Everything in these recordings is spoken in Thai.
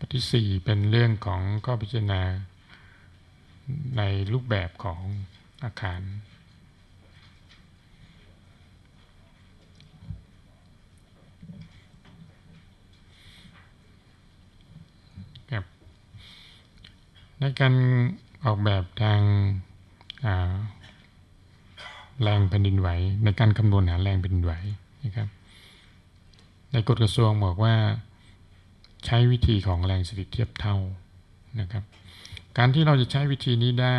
บทที่่เป็นเรื่องของข้อพิจารณาในรูปแบบของอาคาร ในการออกแบบทางแรงแผ่นดินไหว ในการคำนวณหาแรงแผ่นดินไหวนะครับในกฎกระทรวงบอกว่าใช้วิธีของแรงสถิตเทียบเท่านะครับ การที่เราจะใช้วิธีนี้ได้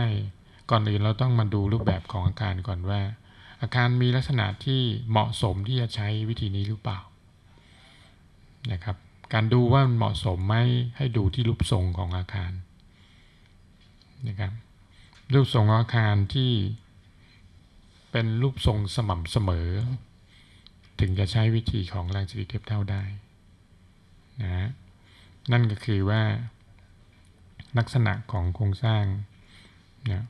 ก่อนอื่นเราต้องมาดูรูปแบบของอาคารก่อนว่า อาคารมีลักษณะที่เหมาะสมที่จะใช้วิธีนี้หรือเปล่า นะครับ การดูว่ามันเหมาะสมไหมให้ดูที่รูปทรงของอาคาร นะครับ รูปทรงของอาคารที่ เป็นรูปทรงสม่ำเสมอ ถึงจะใช้วิธีของแรงสถิตเทียบเท่าได้ นะนั่นก็คือว่า ลักษณะของโครงสร้างนะ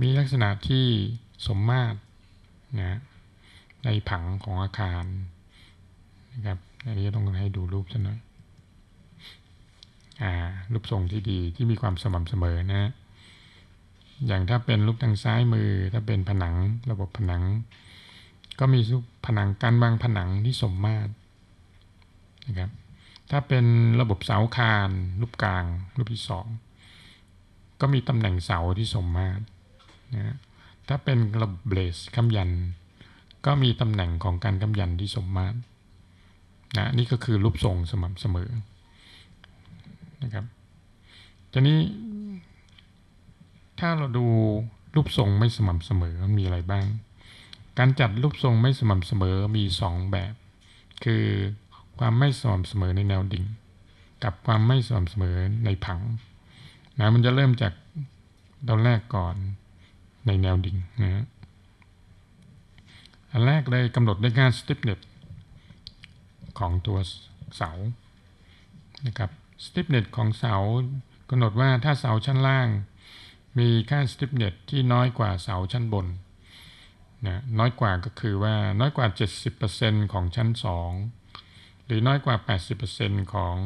มีลักษณะที่สมมาตรนะในผังของอาคาร นะครับอันนี้ต้องให้ดูรูปซะหน่อยอ่ารูปทรงที่ดีที่มีความสม่ำเสมอนะอย่างถ้าเป็นรูปทางซ้ายมือถ้าเป็นผนังระบบผนัง ก็มีผนังการวางผนังที่สมมาตร นะครับถ้าเป็นระบบเสาคานรูปกลาง รูปที่สอง ก็มีตำแหน่งเสาที่สมมาตรนะถ้าเป็นระบบเบรสคำยัน ก็มีตำแหน่งของการคำยันที่สมมาตรนะนี่ก็คือรูปทรงสม่ำเสมอนะครับทีนี้ ถ้าเราดูรูปทรงไม่สม่ำเสมอมีอะไรบ้าง การจัดรูปทรงไม่สม่ำเสมอมี2แบบ คือความไม่สม่ำเสมอในแนวดิ่งกับความไม่สม่ำเสมอในผังนะมันจะเริ่มจากตอนแรกก่อนในแนวดิ่งนะอันแรกเลยกำหนดด้วยการสติปเน็ตของตัวเสานะครับสติปเน็ตของเสากำหนดว่าถ้าเสาชั้นล่าง มีค่าสติปเน็ตที่น้อยกว่าเสาชั้นบนนะน้อยกว่าก็คือว่าน้อยกว่า70%ของชั้น2หรือน้อยกว่า 80%ของ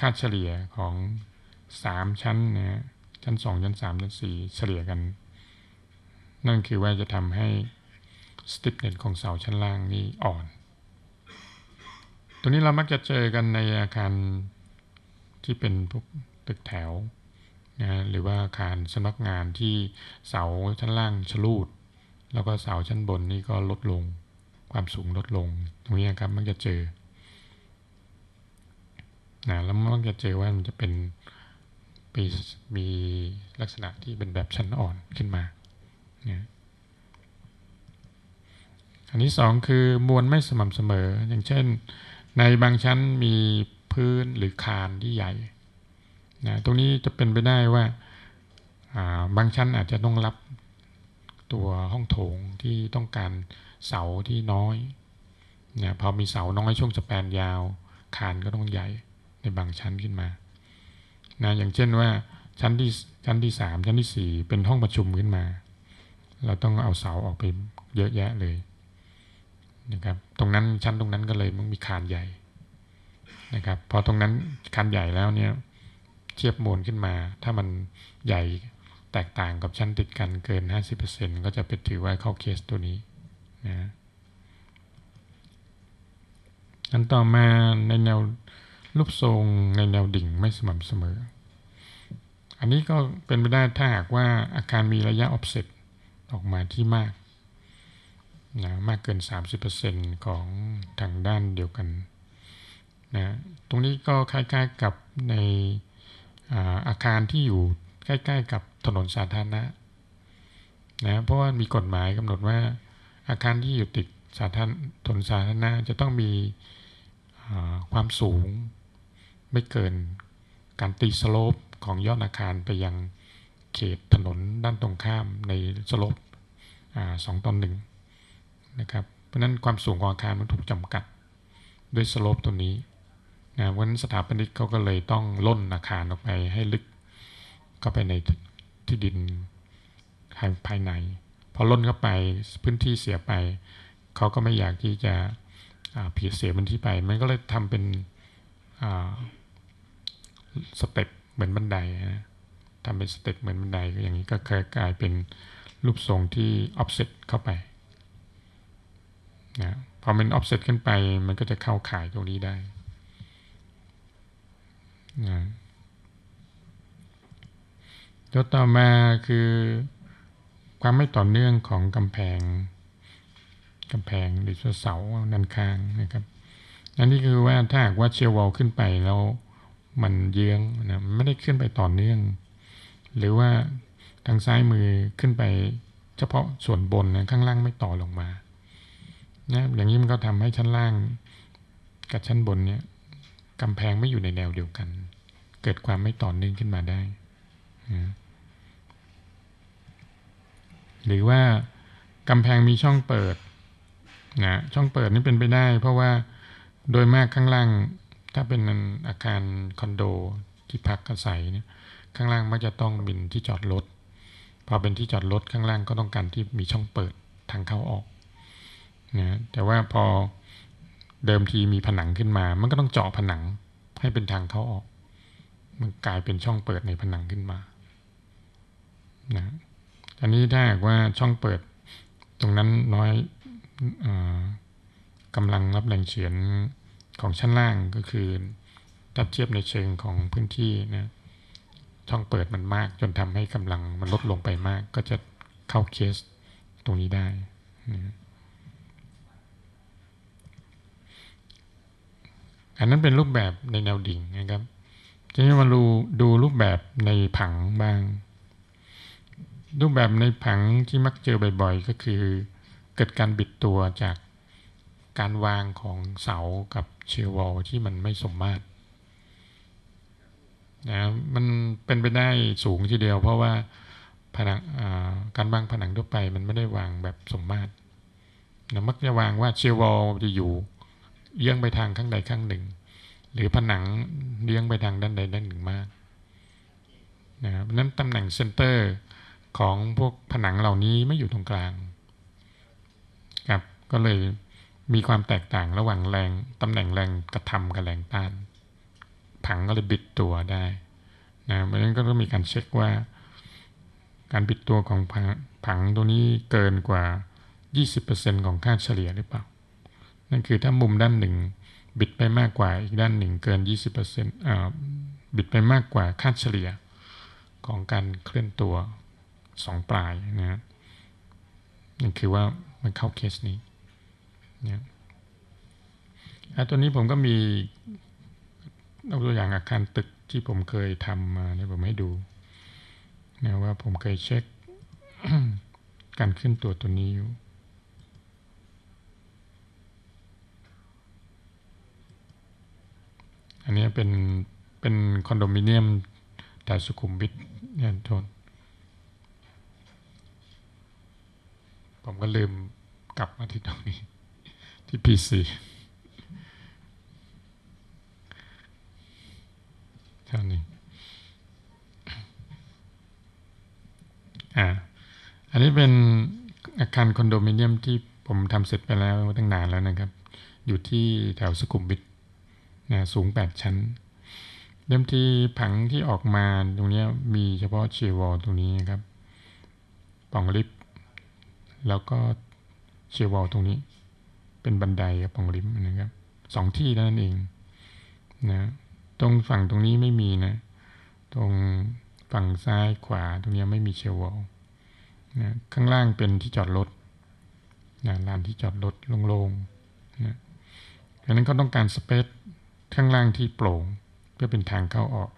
ค่าเฉลี่ยของ3ชั้นนะชั้น2ชั้น3ชั้น4 เฉลี่ยกัน นั่นคือว่าจะทำให้สติปเน็ตของเสาชั้นล่างนี่อ่อน ตรงนี้เรามักจะเจอกันในอาคารที่เป็นพวกตึกแถวนะหรือว่าอาคารสำนักงานที่เสาชั้นล่างชลูด แล้วก็เสาชั้นบนนี่ก็ลดลงความสูงลดลง ตรงนี้ครับมักจะเจอนะแล้วมันจะเจอว่ามันจะเป็นปีมีลักษณะที่เป็นแบบชั้นอ่อนขึ้นมานอันที่สองคือมวลไม่สม่ำเสมออย่างเช่นในบางชั้นมีพื้นหรือคานที่ใหญ่นะตรงนี้จะเป็นไปได้ว่าาบางชั้นอาจจะต้องรับตัวห้องโถงที่ต้องการเสาที่น้อยนะพอมีเสาน้อยช่วงสแปนยาวคานก็ต้องใหญ่ในบางชั้นขึ้นมา นะ อย่างเช่นว่า ชั้นที่ ชั้นที่สามชั้นที่สี่เป็นห้องประชุมขึ้นมา เราต้องเอาเสาออกไปเยอะแยะเลย นะครับ ตรงนั้น ชั้นตรงนั้นก็เลยมันมีคานใหญ่ นะครับ พอตรงนั้นคานใหญ่แล้วเนี่ยเทียบมวลขึ้นมา ถ้ามันใหญ่แตกต่างกับชั้นติดกันเกินห้าสิบเเอร์ซ็นก็จะเป็นถือว่าเข้าเคสตัวนี้ นะอันต่อมา ในแนวรูปทรงในแนวดิ่งไม่สม่ำเสมอ อันนี้ก็เป็นไปได้ถ้าหากว่าอาการมีระยะออฟเซตออกมาที่มากนะมากเกิน 30%ของทางด้านเดียวกันนะตรงนี้ก็คล้าย ๆ กับในอาคารที่อยู่ใกล้ๆกับถนนสาธารณะนะ เพราะว่ามีกฎหมายกำหนดว่า อาคารที่อยู่ติดสาธารณถนนสาธารณะ จะต้องมีความสูงไม่เกินการตีสโลปของยอดอาคารไปยังเขตถนนด้านตรงข้ามในสโลปสองตอนหนึ่งนะครับ เพราะนั้นความสูงของอาคารมันถูกจำกัดด้วยสโลปตัวนี้นะวันสถาปนิกเขาก็เลยต้องล้นอาคารออกไปให้ลึกก็ไปในที่ดินภายใน พอล้นเข้าไปพื้นที่เสียไป เขาก็ไม่อยากที่จะผิดเสียพื้นที่ไปมันก็เลยทำเป็นสเต็ปเหมือนบันไดนะทำเป็นสเต็ปเหมือนบันได อย่างนี้ก็เคยกลายเป็นรูปทรงที่ ออฟเซตเข้าไปนะ พอมันออฟเซตขึ้นไปมันก็จะเข้าขายตรงนี้ได้นะตัวต่อมาคือ ความไม่ต่อเนื่องของกำแพงกำแพงหรือเสาด้านข้างนะครับนั่นนี้คือว่าถ้าหากว่าเชี์วอลขึ้นไปแล้วมันเยื้องนะไม่ได้ขึ้นไปต่อเนื่องหรือว่าทางซ้ายมือขึ้นไปเฉพาะส่วนบนนะข้างล่างไม่ต่อลงมานะอย่างนี้มันก็ทำให้ชั้นล่างกับชั้นบน เนี่ย กำแพงไม่อยู่ในแนวเดียวกัน เกิดความไม่ต่อเนื่องขึ้นมาได้นะหรือว่ากำแพงมีช่องเปิดนะช่องเปิดนี่เป็นไปได้เพราะว่าโดยมากข้างล่างถ้าเป็นอาคารคอนโด ที่พักอาศัยเนี่ยข้างล่างมักจะต้องบินที่จอดรถพอเป็นที่จอดรถข้างล่างก็ต้องการที่มีช่องเปิดทางเข้าออกนะแต่ว่าพอเดิมทีมีผนังขึ้นมา มันก็ต้องเจาะผนังให้เป็นทางเข้าออก มันกลายเป็นช่องเปิดในผนังขึ้นมานะอันนี้ถ้าว่าช่องเปิด ตรงนั้นน้อยอกำลังรับแรงเฉียนของชั้นล่างก็คือถ้าเทียบในเชิงของพื้นที่นะ ช่องเปิดมันมาก จนทำให้กำลังมันลดลงไปมาก ก็จะเข้าเคสตรงนี้ได้นะอันนั้นเป็นรูปแบบในแนวดิ่งนะครับทีนี้มาดูดูรูปแบบในผังบ้าง รูปแบบในผังที่มักเจอบ่อย ๆ ก็คือเกิดการบิดตัวจากการวางของเสากับเชลวอลที่มันไม่สมมาตรนะมันเป็นไปได้สูงทีเดียว เพราะว่าผนังการบางผนังทั่วไป มันไม่ได้วางแบบสมมาตรนะมักจะวางว่าเชลวอลจะอยู่เยื้องไปทางข้างใดข้างหนึ่ง หรือผนังเลี้ยงไปทางด้านใดด้านหนึ่งมากนะครับนั้นตำแหน่งเซนเตอร์ของพวกผนังเหล่านี้ไม่อยู่ตรงกลางครับก็เลยมีความแตกต่างระหว่างแรงตำแหน่งแรงกระทำกับแรงต้าน ผังก็เลยบิดตัวได้ นะเพราะฉะนั้นก็ต้องมีการเช็คว่า การบิดตัวของผังผงตัวนี้เกินกว่า 20%ของค่าเฉลี่ยหรือเปล่า นั่นคือถ้ามุมด้านหนึ่งบิดไปมากกว่าอีกด้านหนึ่ง เกิน 20%อ่าบิดไปมากกว่า ค่าเฉลี่ยของการเคลื่อนตัว2ปลายนะนั่นคือว่ามันเข้าเคสนี้นะตัวนี้ผมก็มีเอาตัวอย่างอาคารตึกที่ผมเคยทำมาเนี่ยผมให้ดูนะว่าผมเคยเช็ค การขึ้นตัวตัวนี้อยู่ อันนี้เป็นเป็นคอนโดมิเนียมแาสุขุมวิทเนี่ยทนผมก็ลืมกลับมาที่ตรงนี้ที่พีซีเท่านี้อ่า อันนี้เป็นอาคารคอนโดมิเนียมที่ผมทำเสร็จไปแล้วตั้งนานแล้วนะครับ อยู่ที่แถวสุขุมวิท นะสูง 8 ชั้นเดิมทีผังที่ออกมาตรงนี้มีเฉพาะเชวอลตรงนี้ครับป่องลิฟต์ แล้วก็เชวอลตรงนี้เป็นบันไดกับของริมนะครับสองที่นั่นเองนะตรงฝั่งตรงนี้ไม่มีนะ ตรงฝั่งซ้ายขวาตรงนี้ไม่มีเชลวอลนะข้างล่างเป็นที่จอดรถนะลานที่จอดรถโล่งๆนะดังนั้นเขาต้องการสเปซข้างล่างที่โปร่ง เพื่อเป็นทางเข้าออก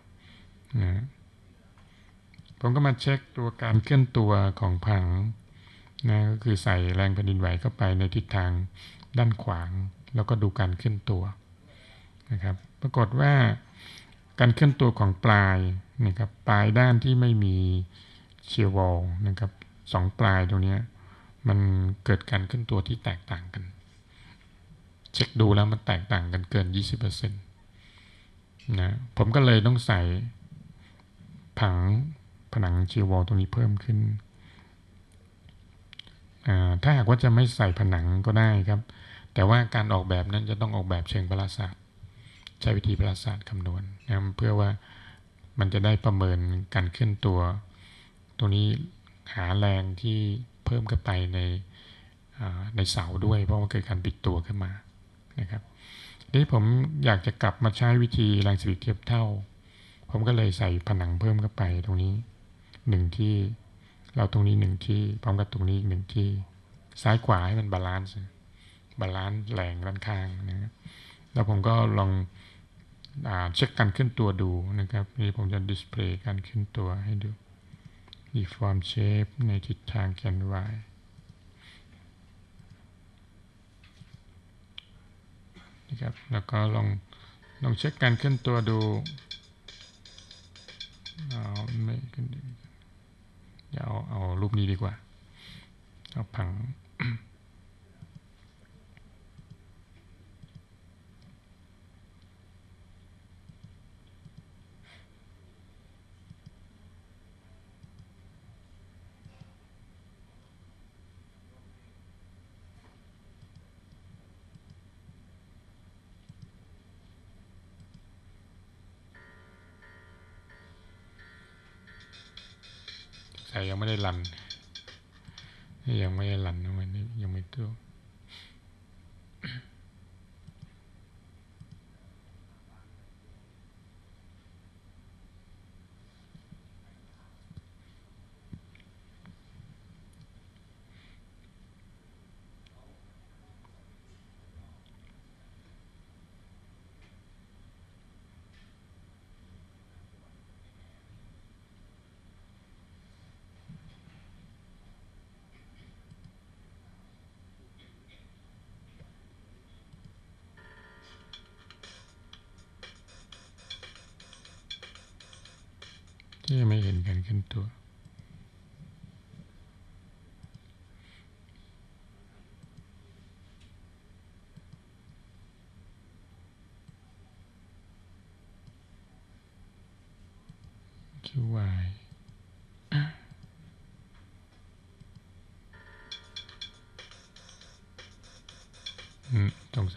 นะผมก็มาเช็คตัวการเคลื่อนตัวของผังนะก็คือใส่แรงแผ่นดินไหวเข้าไปในทิศทางด้านขวางแล้วก็ดูการเคลื่อนตัวนะครับ ปรากฏว่าการเคลื่อนตัวของปลายนะครับปลายด้านที่ไม่มีเชียววอลนะครับสองปลายตรงนี้มันเกิดการเคลื่อนตัวที่แตกต่างกัน เช็คดูแล้วมันแตกต่างกันเกิน 20%นะผมก็เลยต้องใส่ผังผนังเชียววอลตรงนี้เพิ่มขึ้นถ้าหากว่าจะไม่ใส่ผนังก็ได้ครับแต่ว่าการออกแบบนั้นจะต้องออกแบบเชิงประสาทใช้วิธีประสาทคำนวณนะเพื่อว่ามันจะได้ประเมินการเคลื่อนตัว ตัวนี้หาแรงที่เพิ่มเข้าไปในในเสาด้วย เพราะว่าเกิดการปิดตัวขึ้นมานะครับทีนี้ผมอยากจะกลับมาใช้วิธีแรงสวิตเทียบเท่าผมก็เลยใส่ผนังเพิ่มเข้าไปตรงนี้หนึ่งที่เราตรงนี้หนึ่งที่ พร้อมกับตรงนี้อีกหนึ่งที่ซ้ายขวาให้มันบาลานซ์บาลานซ์แรงด้านข้างนะแล้วผมก็ลองเช็คการขึ้นตัวดูนะครับนี่ผมจะดิสเพลย์การขึ้นตัวให้ดูดีฟอร์มเชฟในทิศทางแกนวายนะครับแล้วก็ลองลองเช็คการขึ้นตัวดูเอาไม่ขึ้นอย่าเอาเอารูปนี้ดีกว่าเอาผังยังไม่ได้รันยังไม่ได้รันนะวันนี้ยังไม่ตัว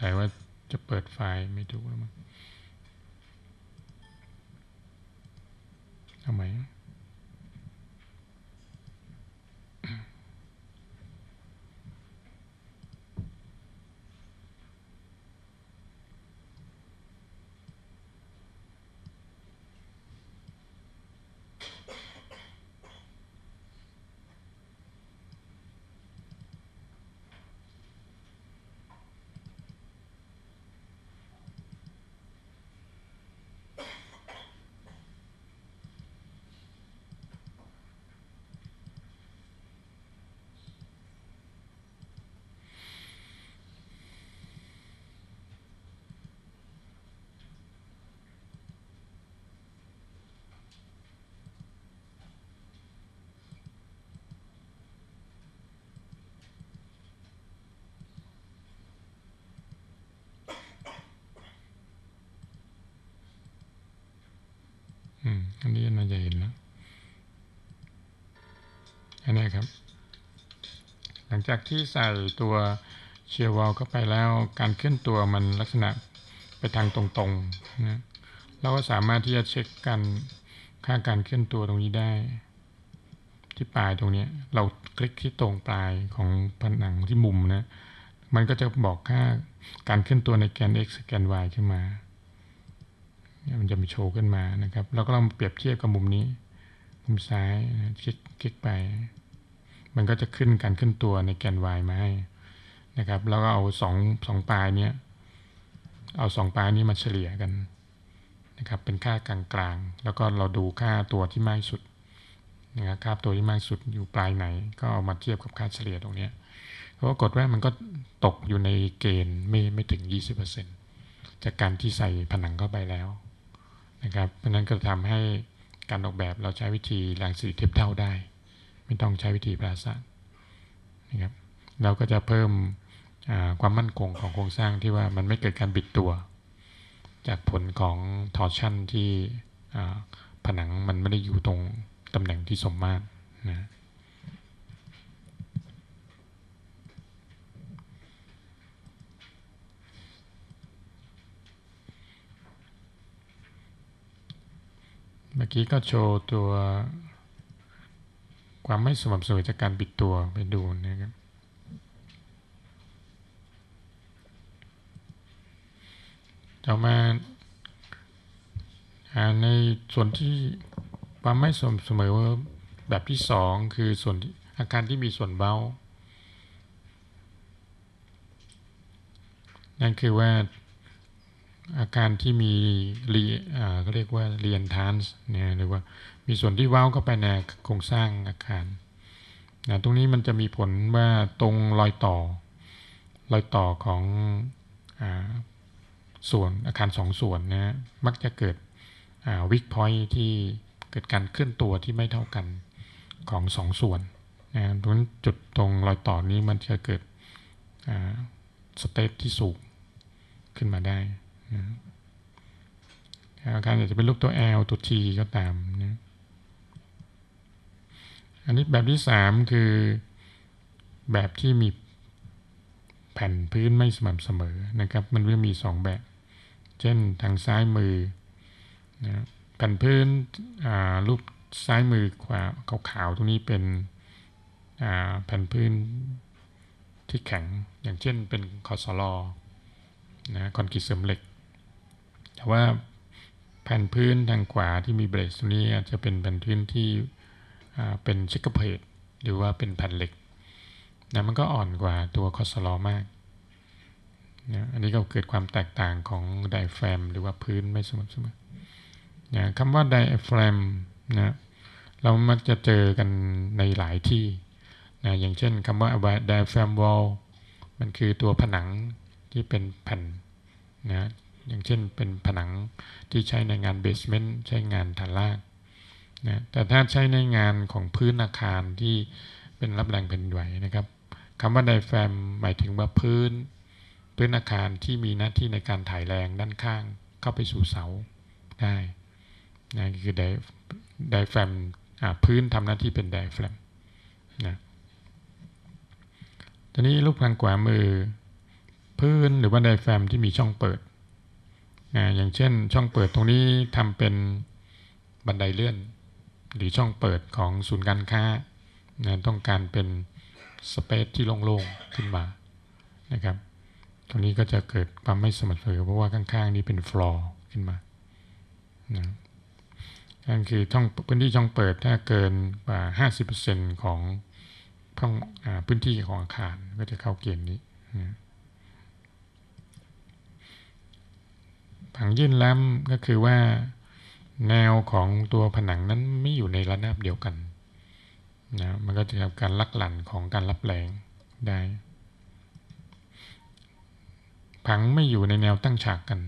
สงสัยว่าจะเปิดไฟล์ไม่ถูกแล้วมั้งอันนี้น่าจะเห็นแล้วอันนี้ครับ หลังจากที่ใส่ตัวเชียร์วอลเข้าไปแล้ว การเคลื่อนตัวมันลักษณะไปทางตรงๆนะ เราก็สามารถที่จะเช็คกันค่าการเคลื่อนตัวตรงนี้ได้ ที่ปลายตรงนี้เราคลิกที่ตรงปลายของผนังที่มุมนะ มันก็จะบอกค่าการเคลื่อนตัวในแกน x แกน y ขึ้นมามันจะมีโชว์ขึ้นมานะครับเราก็ลองเปรียบเทียบกับมุมนี้ มุมซ้ายคลิกคลิกไป มันก็จะขึ้นการขึ้นตัวในแกน y มาให้นะครับ แล้วก็เอาสองสองปลายเนี้ยเอาสองปลายนี้มาเฉลี่ยกันนะครับ เป็นค่ากลางกลางแล้วก็เราดูค่าตัวที่มากสุดนะครับค่าตัวที่มากสุดอยู่ปลายไหน ก็เอามาเทียบกับค่าเฉลี่ยตรงนี้เพราะกดว่ามันก็ตกอยู่ในเกณฑ์ไม่ไม่ถึง20%จากการที่ใส่ผนังเข้าไปแล้วนะครับเพราะนั้นก็ทำให้การออกแบบเราใช้วิธีแรงสีเทียบเท่าได้ ไม่ต้องใช้วิธีปราศาสนะครับ เราก็จะเพิ่มความมั่นคงของโครงสร้างที่ว่ามันไม่เกิดการบิดตัว จากผลของทอร์ชันที่ผนังมันไม่ได้อยู่ตรงตำแหน่งที่สมมาตรนะเมื่อกี้ก็โชว์ตัวความไม่สมบูรณ์จากการปิดตัวไปดูนะครับต่อมาในส่วนที่ความไม่สม่ำเสมอแบบที่สองคือส่วนอาการที่มีส่วนเบานั่นคือว่าอาการที่มีรีเขาเรียกว่าเรียนทานส์เนี่ยหรือว่ามีส่วนที่เว้าเข้าไปในโครงสร้างอาคารนะตรงนี้มันจะมีผลว่าตรงรอยต่อ รอยต่อของอส่วนอาคารสองส่วนนะมักจะเกิดวิกพอยที่เกิดการเคลื่อนตัวที่ไม่เท่ากันของสองส่วนนะตรงจุดตรงรอยต่อนี้มันจะเกิดสเตทที่สูงขึ้นมาได้อาการอาจจะเป็นรูปตัว L ตัว T ก็ตามนะอันนี้แบบที่สามคือแบบที่มีแผ่นพื้นไม่สม่ำเสมอนะครับ มันก็มีสองแบบ เช่นทางซ้ายมือนะแผ่นพื้นรูปซ้ายมือขวาขาวๆ ตรงนี้เป็นแผ่นพื้นที่แข็ง อย่างเช่นเป็นคอสลอนะคอนกรีตเสริมเหล็กแต่ว่าแผ่นพื้นทางขวาที่มีเบรสตรงนี้จะเป็นแผ่นพื้นที่เป็นชิกเพดหรือว่าเป็นแผ่นเหล็กนะมันก็อ่อนกว่าตัวคอสลอมากนะอันนี้ก็เกิดความแตกต่างของไดแฟมหรือว่าพื้นไม่สม่ำเสมอนะคำว่าไดแฟมนะเรามักจะเจอกันในหลายที่นะอย่างเช่นคำว่าไดแฟมวอลมันคือตัวผนังที่เป็นแผ่นนะอย่างเช่นเป็นผนังที่ใช้ในงานเบสเมนต์ใช้งานฐานล่างนะแต่ถ้าใช้ในงานของพื้นอาคารที่เป็นรับแรงแผ่นไหวนะครับคำว่าไดแฟมหมายถึงว่า พื้นพื้นอาคารที่มีหน้าที่ในการถ่ายแรงด้านข้างเข้าไปสู่เสาได้นะคือไดไดแฟมพื้นทำหน้าที่เป็นไดแฟมนะทีนี้ลูกทางขวามือพื้นหรือว่าไดแฟมที่มีช่องเปิดอย่างเช่น ช่องเปิดตรงนี้ทำเป็นบันไดเลื่อน หรือช่องเปิดของศูนย์การค้าต้องการเป็นสเปซที่โล่งๆขึ้นมา นะครับ ตรงนี้ก็จะเกิดความไม่สมดุลเพราะว่าข้างๆนี้เป็นฟลอร์ขึ้นมานะนั่นคือช่องพื้นที่ช่องเปิดถ้าเกินกว่า50%ขององอพื้นที่ของอาคารก็จะเข้าเกณฑ์นี้นะผังยื่นล้ำก็คือว่าแนวของตัวผนังนั้นไม่อยู่ในระนาบเดียวกันนะมันก็จะเกิดการลักหลั่นของการรับแรงได้ ผังไม่อยู่ในแนวตั้งฉากกัน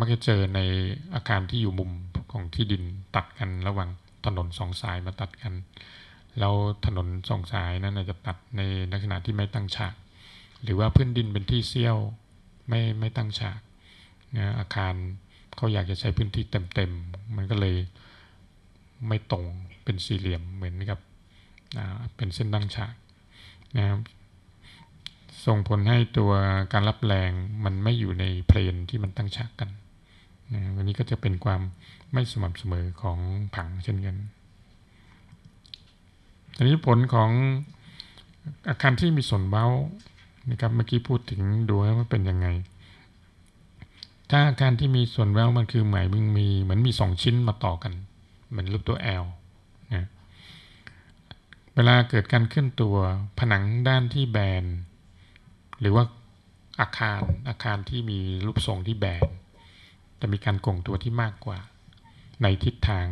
มักจะเจอในอาคารที่อยู่มุมของที่ดินตัดกันระหว่างถนนสองสายมาตัดกันแล้วถนนสองสายนั้นอาจจะตัดในลักษณะที่ไม่ตั้งฉาก หรือว่าพื้นดินเป็นที่เซี่ยวไม่ไม่ตั้งฉากนะอาคารเขาอยากจะใช้พื้นที่เต็มๆ มันก็เลยไม่ตรงเป็นสี่เหลี่ยมเหมือนกับเป็นเส้นตั้งฉากนะครับส่งผลให้ตัวการรับแรงมันไม่อยู่ในเพลนที่มันตั้งฉากกันนะวันนี้ก็จะเป็นความไม่สม่ำเสมอของผังเช่นกันทีนี้ผลของอาคารที่มีส่วนเบ้านะครับเมื่อกี้พูดถึงดูว่าเป็นยังไงถ้าอาการที่มีส่วนแววมันคือหมายมึงมี เหมือนมีสองชิ้นมาต่อกัน เหมือนรูปตัวลนะเวลาเกิดการเคลื่อนตัวผนังด้านที่แบน หรือว่า อาคารอาคารที่มีรูปทรงที่แบนจะมีการก่งตัวที่มากกว่า ในทิศทาง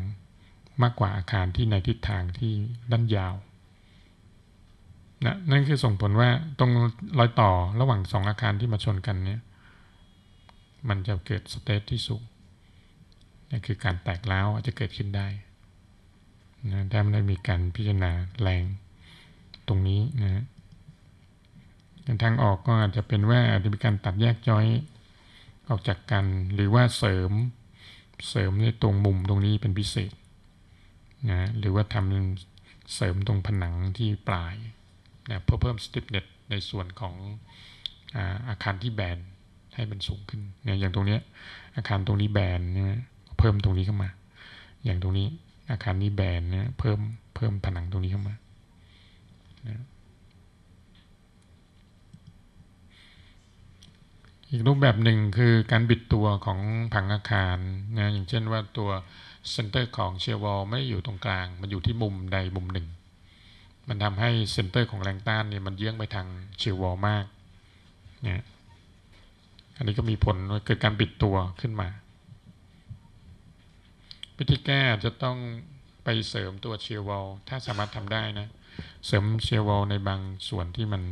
มากกว่าอาคารที่ในทิศทางที่ด้านยาวนะนั่นคือส่งผลว่าตรงรอยต่อระหว่างสองอาคารที่มาชนกันเนี่ยมันจะเกิดสเตตที่สูงนี่คือการแตกแล้วอาจจะเกิดขึ้นได้นะถ้าไม่ได้มีการพิจารณาแรงตรงนี้นะทางออกก็อาจจะเป็นว่าอาจจะมีการตัดแยกจอย ออกจากกัน หรือว่าเสริมเสริมในตรงมุมตรงนี้เป็นพิเศษนะหรือว่าทำเสริมตรงผนังที่ปลายนะเพื่อเพิ่มสติปเน็ตในส่วนของอาอาคารที่แบนให้มันสูงขึ้นเนี่ยอย่างตรงเนี้ยอาคารตรงนี้แบนเนี่ยเพิ่มตรงนี้เข้ามา อย่างตรงนี้อาคารนี้แบนเนี่ยเพิ่มเพิ่มผนังตรงนี้เข้ามาอีกรูปแบบหนึ่งคือการบิดตัวของผังอาคารนะอย่างเช่นว่าตัวเซนเตอร์ของเชียร์วอลไม่อยู่ตรงกลาง มันอยู่ที่มุมใดมุมหนึ่ง มันทำให้เซนเตอร์ของแรงต้านเนี่ยมันเยื้องไปทางเชียร์วอลมาก เนี่ยอันนี้ก็มีผลเกิดการปิดตัวขึ้นมา วิธีแก้จะต้องไปเสริมตัวเชียร์วอลถ้าสามารถทำได้นะ เสริมเชียร์วอลในบางส่วนที่มัน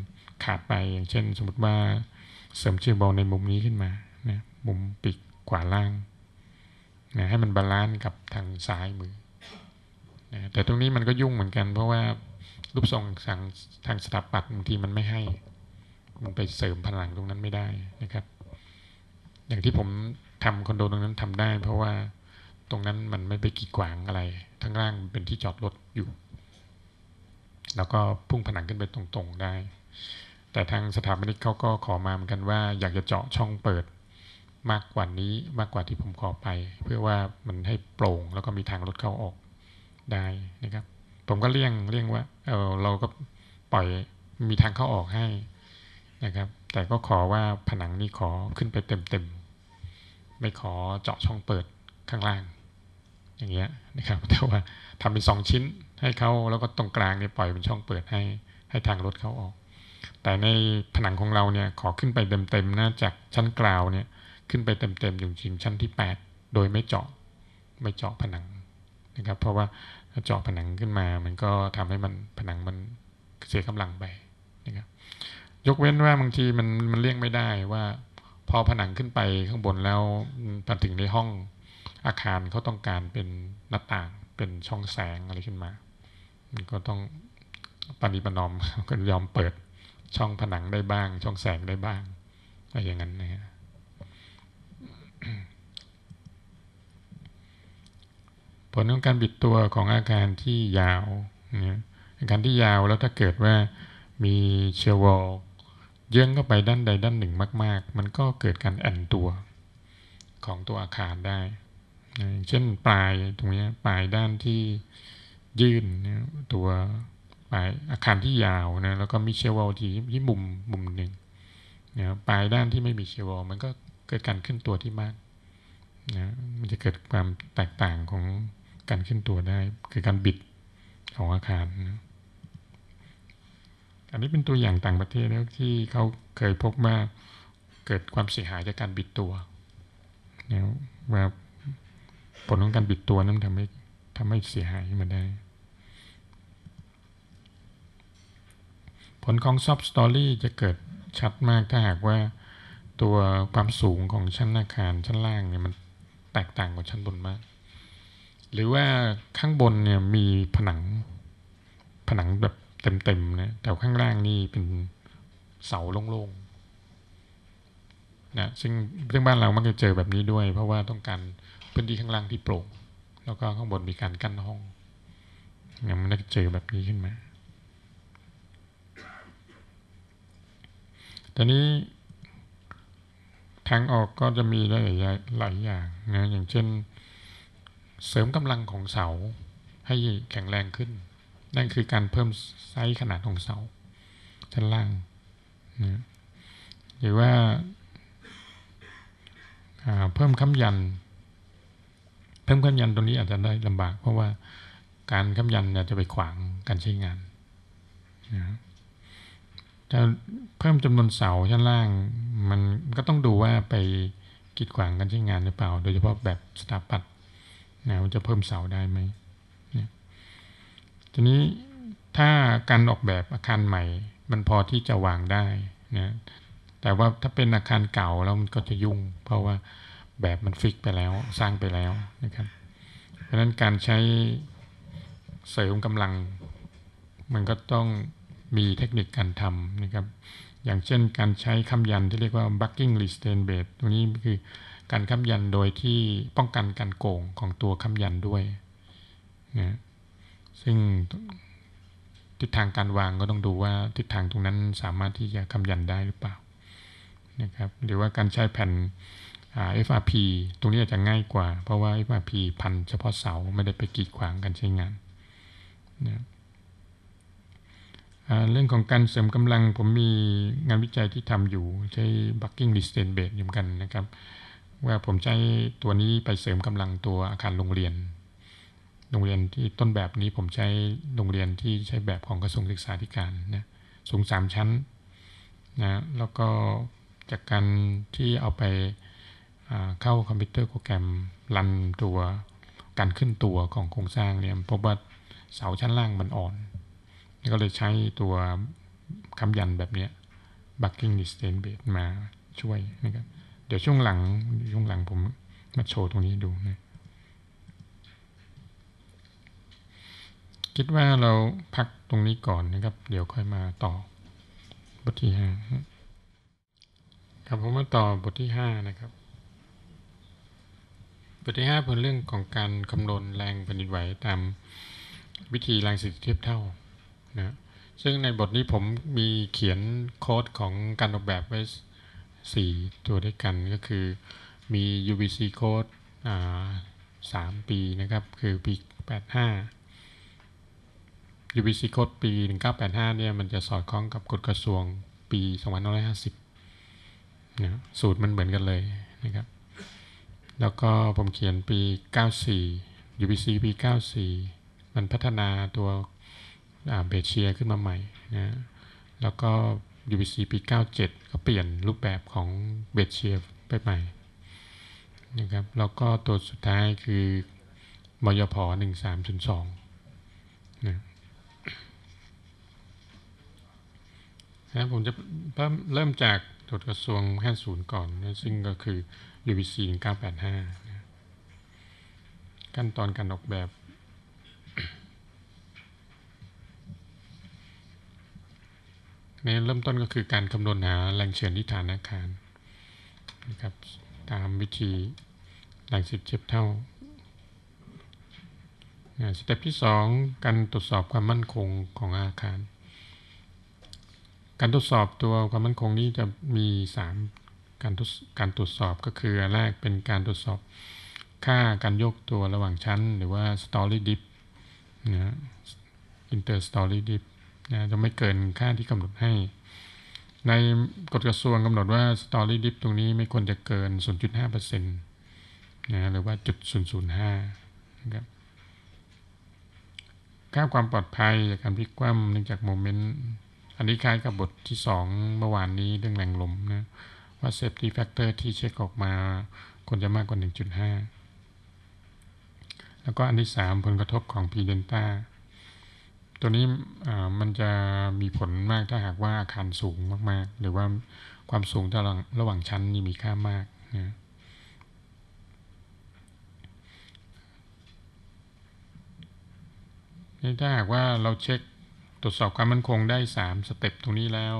ขาดไปอย่างเช่นสมมติว่าเสริมเชียร์วอลในมุมนี้ขึ้นมา นะ มุมปีกขวาล่าง นะ ให้มันบาลานซ์กับทางซ้ายมือนะแต่ตรงนี้มันก็ยุ่งเหมือนกัน เพราะว่ารูปทรงทางทางสถาปัตย์บางทีมันไม่ให้ มันไปเสริมพลังตรงนั้นไม่ได้นะครับอย่างที่ผมทำคอนโดตรงนั้นทำได้ เพราะว่าตรงนั้นมันไม่ไปกีดขวางอะไรทั้งล่างเป็นที่จอดรถอยู่ แล้วก็พุ่งผนังขึ้นไปตรงๆได้ แต่ทางสถาปนิกเขาก็ขอมาเหมือนกันว่า อยากจะเจาะช่องเปิดมากกว่านี้มากกว่าที่ผมขอไป เพื่อว่ามันให้โปร่งแล้วก็มีทางรถเข้าออกได้นะครับ ผมก็เลี่ยงเลี่ยงว่าเออเราก็ปล่อยมีทางเข้าออกให้นะครับ แต่ก็ขอว่าผนังนี่ขอขึ้นไปเต็มๆไม่ขอเจาะช่องเปิดข้างล่าง อย่างเงี้ยนะครับแต่ว่าทำเป็นสองชิ้นให้เขาแล้วก็ตรงกลางเนี่ยปล่อยเป็นช่องเปิดให้ให้ทางรถเขาออก แต่ในผนังของเราเนี่ยขอขึ้นไปเต็มๆนะจากชั้นกลาวเนี่ยขึ้นไปเต็มๆอยู่ริงชั้นที่ 8 โดยไม่เจาะ ไม่เจาะผนังนะครับเพราะว่าเจาะผนังขึ้นมามันก็ทำให้มันผนังมันเสียกำลังไปนะครับยกเว้นว่าบางทีมันมันเลี่ยงไม่ได้ว่าพอผนังขึ้นไปข้างบนแล้วมาถึงในห้องอาคารเขาต้องการเป็นหน้าต่างเป็นช่องแสงอะไรขึ้นมาก็ต้องปฏิปนอมก็ยอมเปิดช่องผนังได้บ้างช่องแสงได้บ้างอะไรอย่างนั้นนะฮะผลของการบิดตัวของอาการที่ยาวอาการที่ยาวแล้วถ้าเกิดว่ามีเชื้อวอลเยื้องเข้าไปด้านใดด้านหนึ่งมาก ๆ มันก็เกิดการแอนตัวของตัวอาคารได้ เช่นปลายตรงนี้ปลายด้านที่ยื่นตัวปลายอาคารที่ยาวนะ แล้วก็มีเชลวอลที่ที่มุมมุมหนึ่งนะปลายด้านที่ไม่มีเชลวอลมันก็เกิดการขึ้นตัวที่มากนะ มันจะเกิดความแตกต่างของการขึ้นตัวได้ คือการบิดของอาคารนะอันนี้เป็นตัวอย่างต่างประเทศนะที่เขาเคยพบว่าเกิดความเสียหายจากการบิดตัวนะว่าผลของการบิดตัวนั้นทำให้ทำให้เสียหายมาได้ ผลของซอฟต์สตอรี่จะเกิดชัดมากถ้าหากว่าตัวความสูงของชั้นอาคารชั้นล่างเนี่ยมัน แตกต่างกว่าชั้นบนมาก หรือว่าข้างบนเนี่ยมีผนังผนังแบบเต็มๆนะแต่ข้างล่างนี่เป็นเสาโล่งๆนะซึ่งเรื่องบ้านเรามักจะเจอแบบนี้ด้วย เพราะว่าต้องการพื้นที่ข้างล่างที่โปร่งแล้วก็ข้างบนมีการกั้นห้องเนี่ยมันจะเจอแบบนี้ขึ้นมาตอนนี้ทางออกก็จะมีหลายหลายอย่างนะอย่างเช่น เสริมกำลังของเสาให้แข็งแรงขึ้นนั่นคือการเพิ่มไซส์ขนาดของเสาชั้นล่างนะหรือว่าเพิ่มค้ำยัน เพิ่มค้ำยันตรงนี้อาจจะได้ลำบาก เพราะว่าการค้ำยันจจะไปขวางการใช้งานนะจะเพิ่มจำนวนเสาชั้นล่างมันก็ต้องดูว่าไปกีดขวางการใช้งานหรือเปล่า โดยเฉพาะแบบสถาปัตย์นจะเพิ่มเสาได้ไหมทีนี้ถ้าการออกแบบอาคารใหม่ มันพอที่จะวางได้นะ แต่ว่าถ้าเป็นอาคารเก่าแล้วมันก็จะยุ่ง เพราะว่าแบบมันฟิกไปแล้วสร้างไปแล้วนะครับ เพราะนั้นการใช้เสริมกำลังมันก็ต้องมีเทคนิคการทำนะครับ อย่างเช่นการใช้คำยันที่เรียกว่า bucking r e s t a i n base ตรงนี้คือการคำยันโดยที่ป้องกันการโกงของตัวคำยันด้วยนะซึ่งทิศทางการวางก็ต้องดูว่าทิศทางตรงนั้นสามารถที่จะคำยันได้หรือเปล่านะครับหรือว่าการใช้แผ่น FRP ตรงนี้อาจจะง่ายกว่า เพราะว่า FRP พันเฉพาะเสาไม่ได้ไปกีดขวางการใช้งานนะเรื่องของการเสริมกำลังผมมีงานวิจัยที่ทำอยู่ใช้ bucking resistance bed อยู่กันนะครับ ว่าผมใช้ตัวนี้ไปเสริมกำลังตัวอาคารโรงเรียนโรงเรียนที่ต้นแบบนี้ผมใช้โรงเรียนที่ใช้แบบของกระทรวงศึกษาธิการนะสูงสามชั้นนะแล้วก็จากการที่เอาไปเข้าคอมพิวเตอร์โปรแกรมรันตัวการขึ้นตัวของโครงสร้างเนี่ยพบว่าเสาชั้นล่างมันอ่อน ก็เลยใช้ตัวคำยันแบบนี้ bucking distance b a s มาช่วยนะครับเดี๋ยวช่วงหลังช่วงหลังผมมาโชว์ตรงนี้ดูนะคิดว่าเราพักตรงนี้ก่อนนะครับ เดี๋ยวค่อยมาต่อบทที่ห้าครับผมมาต่อบทที่ห้านะครับ บทที่ห้าเป็นเรื่องของการคำนวณแรงแผ่นดินไหวตามวิธีแรงสิทธิเทียบเท่า นะซึ่งในบทนี้ผมมีเขียนโค้ดของการออกแบบไว้สี่ตัวด้วยกันก็คือมี UBC โค้ดสามปีนะครับ คือปีแปดห้า u ซ c โค้ดปี 1985 เนี่ย มันจะสอดคล้องกับกฎกระทรวงปี2550นะสูตรมันเหมือนกันเลยนะครับ แล้วก็ผมเขียนปี 94 u b c ปี 94 มันพัฒนาตัวเบเชียขึ้นมาใหม่นะแล้วก็ u b c ปี 97 ก็เปลี่ยนรูปแบบของเบเชียไปใหม่นะครับแล้วก็ตัวสุดท้ายคือมยพ1302นะผมจะเริ่มจากกฎกระทรวง50ก่อนนะซึ่งก็คือ UBC 9 8 5นะขั้นตอนการออกแบบในเริ่มต้นก็คือการคำนวณหาแรงเฉือนที่ฐานอาคารนะครับตามวิธี แรงสิบเทีบเท่าสเต็ปที่2 การตรวจสอบความมั่นคงของอาคารการทดสอบตัวความมั่นคงนี้จะมี 3 การทดการตรวจสอบก็คือแรกเป็นการตรวจสอบค่าการยกตัวระหว่างชั้น หรือว่า story dip นะ inter story dip นะจะไม่เกินค่าที่กำหนดให้ ในกฎกระทรวงกำหนดว่า story dip ตรงนี้ไม่ควรจะเกิน 0.5%นะหรือว่าจุด 0.05นะครับ ค่าความปลอดภัยจากการพลิกคว่ำเนื่องจากโมเมนต์อันนี้คล้ายกับบทที่สองเมื่อวานนี้เรื่องแรงลมนะว่า safety factor ที่เช็คออกมาควรจะมากกว่า 1.5 แล้วก็อันที่สามผลกระทบของ p delta ตัวนี้มันจะมีผลมากถ้าหากว่าอาคารสูงมากๆ หรือว่าความสูงระหว่างระหว่างชั้นนี่มีค่ามากนะนี่ถ้าหากว่าเราเช็คตรวจสอบความมั่นคงได้ 3 สเต็ปตรงนี้แล้ว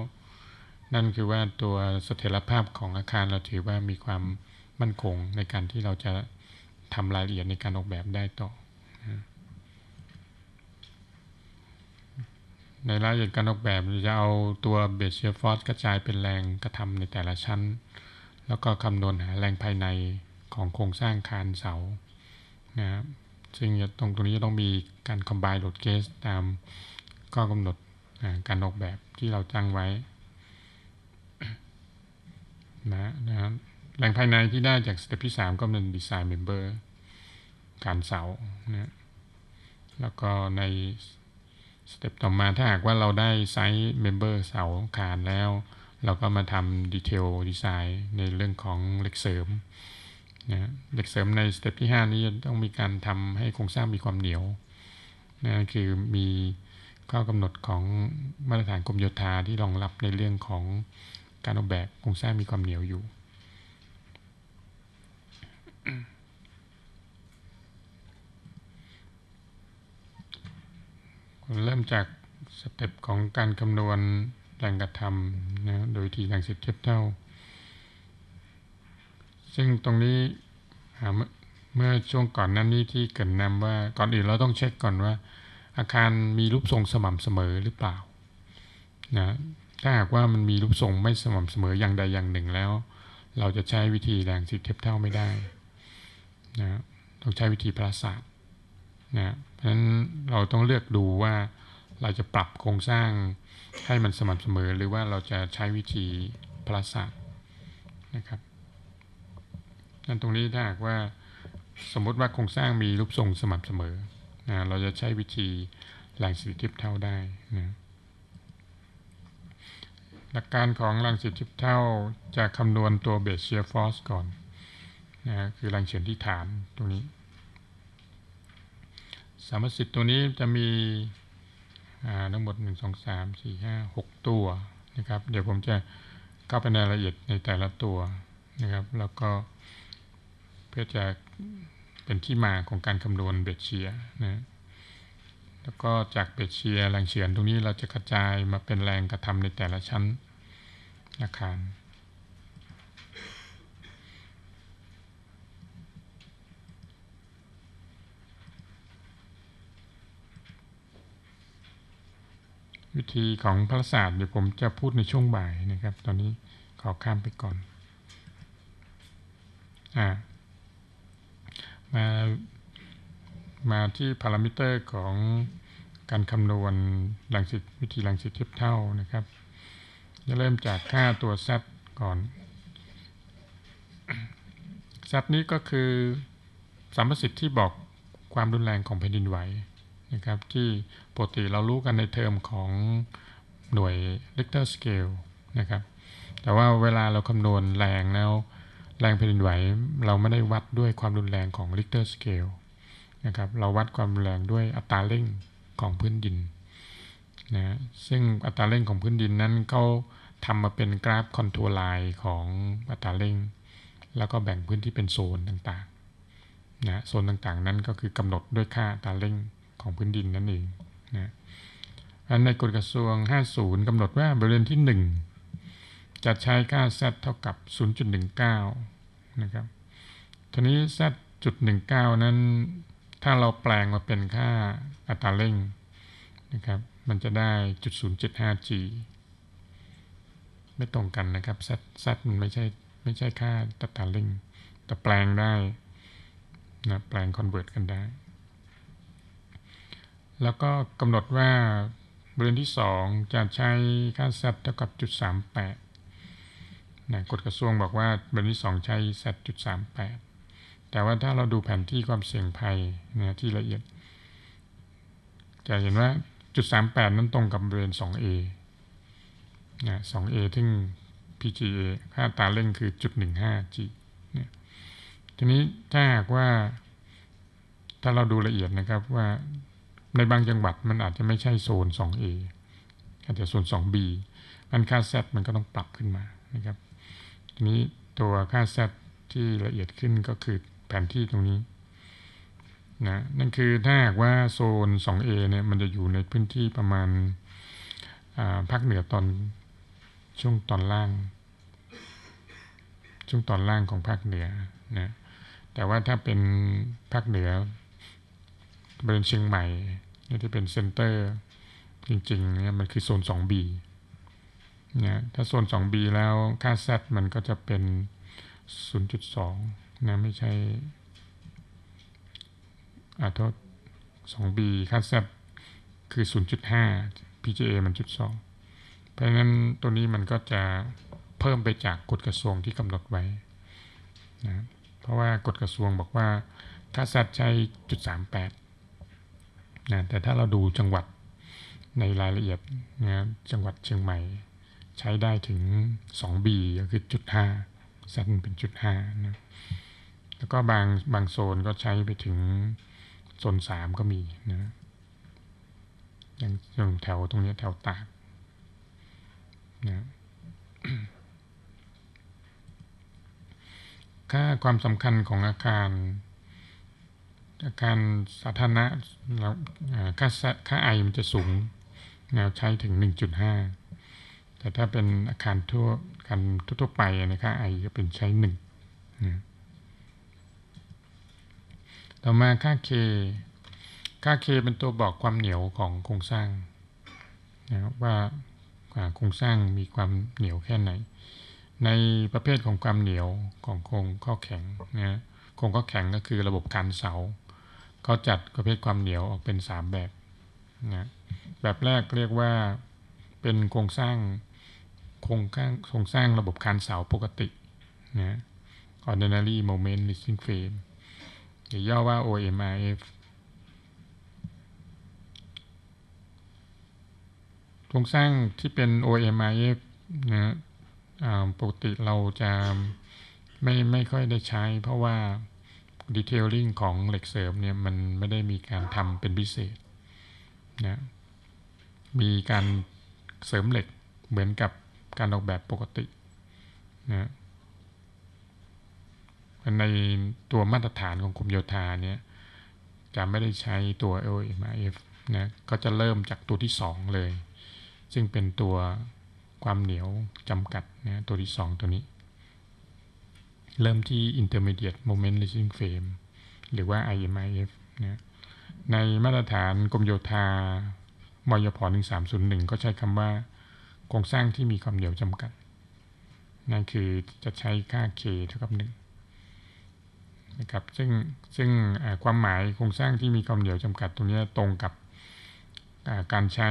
นั่นคือว่าตัวเสถียรภาพของอาคารเราถือว่ามีความมั่นคงในการที่เราจะทำรายละเอียดในการออกแบบได้ต่อ ในรายละเอียดการออกแบบจะเอาตัวเบสเชียร์ฟอสกระจายเป็นแรงกระทำในแต่ละชั้น แล้วก็คำนวณหา แรงภายในของโครงสร้างคานเสานะครับซึ่งตรงตรงนี้จะต้องมีการคอมไบโหลดเกสตามก็กำหนดการออกแบบที่เราจ้างไว้นะนะครับแหล่งภายในที่ได้จากสเต็ปที่สามก็เป็นดีไซน์เมมเบอร์การเสานะแล้วก็ในสเต็ปต่อมาถ้าหากว่าเราได้ไซส์เมมเบอร์เสาคานแล้ว เราก็มาทำดีเทลดีไซน์ในเรื่องของเหล็กเสริมนะเหล็กเสริมในสเต็ปที่ 5 นี้ต้องมีการทำให้โครงสร้างมีความเหนียวนะคือมีข้อกำหนดของมาตรฐานกรมโยธาที่รองรับในเรื่องของการออกแบบโครงสร้างมีความเหนียวอยู่ เริ่มจากสเต็ปของการคำนวณแรงกระทำนะโดยทีแรงสิบเทียบเท่า ซึ่งตรงนี้เมื่อช่วงก่อนนั้นนี้ที่เกิดนนำว่าก่อนอื่นเราต้องเช็คก่อนว่าอาคารมีรูปทรงสม่ำเสมอหรือเปล่านะถ้าหากว่ามันมีรูปทรงไม่สม่ำเสมออย่างใดอย่างหนึ่งแล้วเราจะใช้วิธีแรงสิเทียบเท่าไม่ได้นะต้องใช้วิธีพลาสาสต์นะเพราะฉะนั้นเราต้องเลือกดูว่าเราจะปรับโครงสร้างให้มันสม่ำเสมอ หรือว่าเราจะใช้วิธีพลาสาสต์นะครับนั่นตรงนี้ถ้าหากว่าสมมติว่าโครงสร้างมีรูปทรงสม่ำเสมอเราจะใช้วิธีหลังสีทิพเท่าได้นะหลักการของหลังสีทิพเท่าจะคำนวณตัวเบสเชียร์ฟอสก่อนนะคือหลังเฉียนที่ฐานตรงนี้ สามสิทธิ์ตัวนี้จะมีทั้งหมด 1 2 3 4 5 6 ตัวนะครับ เดี๋ยวผมจะเข้าไปในรายละเอียดในแต่ละตัวนะครับ แล้วก็เพื่อจะเป็นที่มาของการคำนวณเบตเชียนะ แล้วก็จากเบตเชียแรงเฉือนตรงนี้เราจะกระจายมาเป็นแรงกระทำในแต่ละชั้นอาคาร วิธีของพระศาสตร์เดี๋ยวผมจะพูดในช่วงบ่ายนะครับ ตอนนี้ขอข้ามไปก่อน อ่ามามาที่พารามิเตอร์ของการคำนวณรังสิตวิธีรังสิตเทียบเท่านะครับ จะเริ่มจากค่าตัว z ก่อน z นี้ก็คือสัมประสิทธิ์ที่บอกความรุนแรงของแผ่นดินไหวนะครับที่ปกติเรารู้กันในเทอมของหน่วย Richter scale นะครับแต่ว่าเวลาเราคำนวณแรงแล้วแรงแผ่นดินไหวเราไม่ได้วัดด้วยความรุนแรงของ Richter scale นะครับเราวัดความรุนแรงด้วยอัตราเร่งของพื้นดินนะซึ่งอัตราเร่งของพื้นดินนั้นเขาทำมาเป็นกราฟคอนโทรไลน์ของอัตราเร่ง แล้วก็แบ่งพื้นที่เป็นโซนต่างๆนะโซนต่างๆนั้นก็คือกำหนดด้วยค่าอัตราเร่งของพื้นดินนั่นเองนะอันในกฎกระทรวง 50 กำหนดว่าบริเวณที่ 1 จะใช้ค่า z เท่ากับ 0.19นะครับทีนี้ z จุดหนึ่งเก้านั้น ถ้าเราแปลงมาเป็นค่าอัตราเร่งนะครับมันจะได้จุดศูนย์เจ็ดห้า g ไม่ตรงกันนะครับ z z มันไม่ใช่ไม่ใช่ค่าอัตราเร่ง แต่แปลงได้นะแปลงคอนเวิร์ตกันได้ แล้วก็กำหนดว่า บริเวณที่ 2 จะใช้ค่า z เท่ากับจุด38นะกฎกระทรวงบอกว่าเบอร์ษีทสองใช้ส3 8แต่ว่าถ้าเราดูแผนที่ความเสี่ยงภัยนะที่ละเอียด จะเห็นว่าจุดสามแปดนั้นตรงกับบริเวณ 2A นะ 2A ทึ่ง PGA ค่าตาเร่งคือจุด 15G นะทีนี้ถ้าหากว่า ถ้าเราดูละเอียดนะครับว่าในบางจังหวัดมันอาจจะไม่ใช่โซน 2A อาจจะโซน 2B มันค่าแซดมันก็ต้องปรับขึ้นมานะครับทีนี้ตัวค่าแซที่ละเอียดขึ้นก็คือแผนที่ตรงนี้ นะ นั่นคือถ้าหากว่าโซน 2A เนี่ยมันจะอยู่ในพื้นที่ประมาณภาคเหนือตอนช่วงตอนล่าง ช่วงตอนล่างของภาคเหนือนะแต่ว่าถ้าเป็นภาคเหนือ บริเวณเชียงใหม่ ที่เป็นเซ็นเตอร์จริงๆเนี่ยมันคือโซน 2B นะถ้าส่วน 2b แล้วค่า z มันก็จะเป็น 0.2นะไม่ใช่อ่าโทษ 2b ค่า z คือ 0.5 pga มัน0.2เพราะฉะนั้นตัวนี้มันก็จะเพิ่มไปจากกฎกระทรวงที่กำหนดไว้นะเพราะว่ากฎกระทรวงบอกว่า ค่า z ใช้0.38นะแต่ถ้าเราดูจังหวัดในรายละเอียดนะจังหวัดเชียงใหม่ใช้ได้ถึง 2B ก็คือจุด5สั้นเป็นจุด 5 นะ แล้วก็บางบางโซนก็ใช้ไปถึง โซน 3 ก็มีนะ อย่างอย่างแถวตรงนี้แถวตากนะ ค่าความสำคัญของอาคาร อาคารสาธารณะค่าค่าไอมันจะสูงนวใช้ถึง 1.5แต่ถ้าเป็นอาคารทั่วกันทั่วไปนะค่าไอก็เป็นใช้หนึ่ง ต่อมาค่าเค ค่าเคเป็นตัวบอกความเหนียวของโครงสร้างนะว่าโครงสร้างมีความเหนียวแค่ไหน ในประเภทของความเหนียว ของโครงข้อแข็งนะโครงข้อแข็งก็คือระบบการเสาเขาจัดประเภทความเหนียวออกเป็น3แบบนะแบบแรกเรียกว่าเป็นโครงสร้างโครงสร้างโครงสร้างระบบคานเสาปกตินะ ordinary moment missing frame หรือย่อว่า OMRF โครงสร้างที่เป็น OMRF นะปกติเราจะไม่ไม่ค่อยได้ใช้เพราะว่าดีเทลลิ่งของเหล็กเสริมเนี่ยมันไม่ได้มีการทำเป็นพิเศษนะมีการเสริมเหล็กเหมือนกับการออกแบบปกตินะในตัวมาตรฐานของกรมโยธาเนี่ยจะไม่ได้ใช้ตัว LMIF นะก็จะเริ่มจากตัวที่2เลย ซึ่งเป็นตัวความเหนียวจำกัดนะตัวที่2ตัวนี้ เริ่มที่ Intermediate Moment r a s i n g Frame หรือว่า IMIF นะในมาตรฐานกรมโยธา มยพ .1301 ก็ใช้คำว่าโครงสร้างที่มีความเหนียวจำกัด นั่นคือจะใช้ค่า k เท่ากับ1นะครับซึ่ง ซึ่งความหมายโครงสร้างที่มีความเหนียวจำกัดตรงนี้ตรงกับการใช้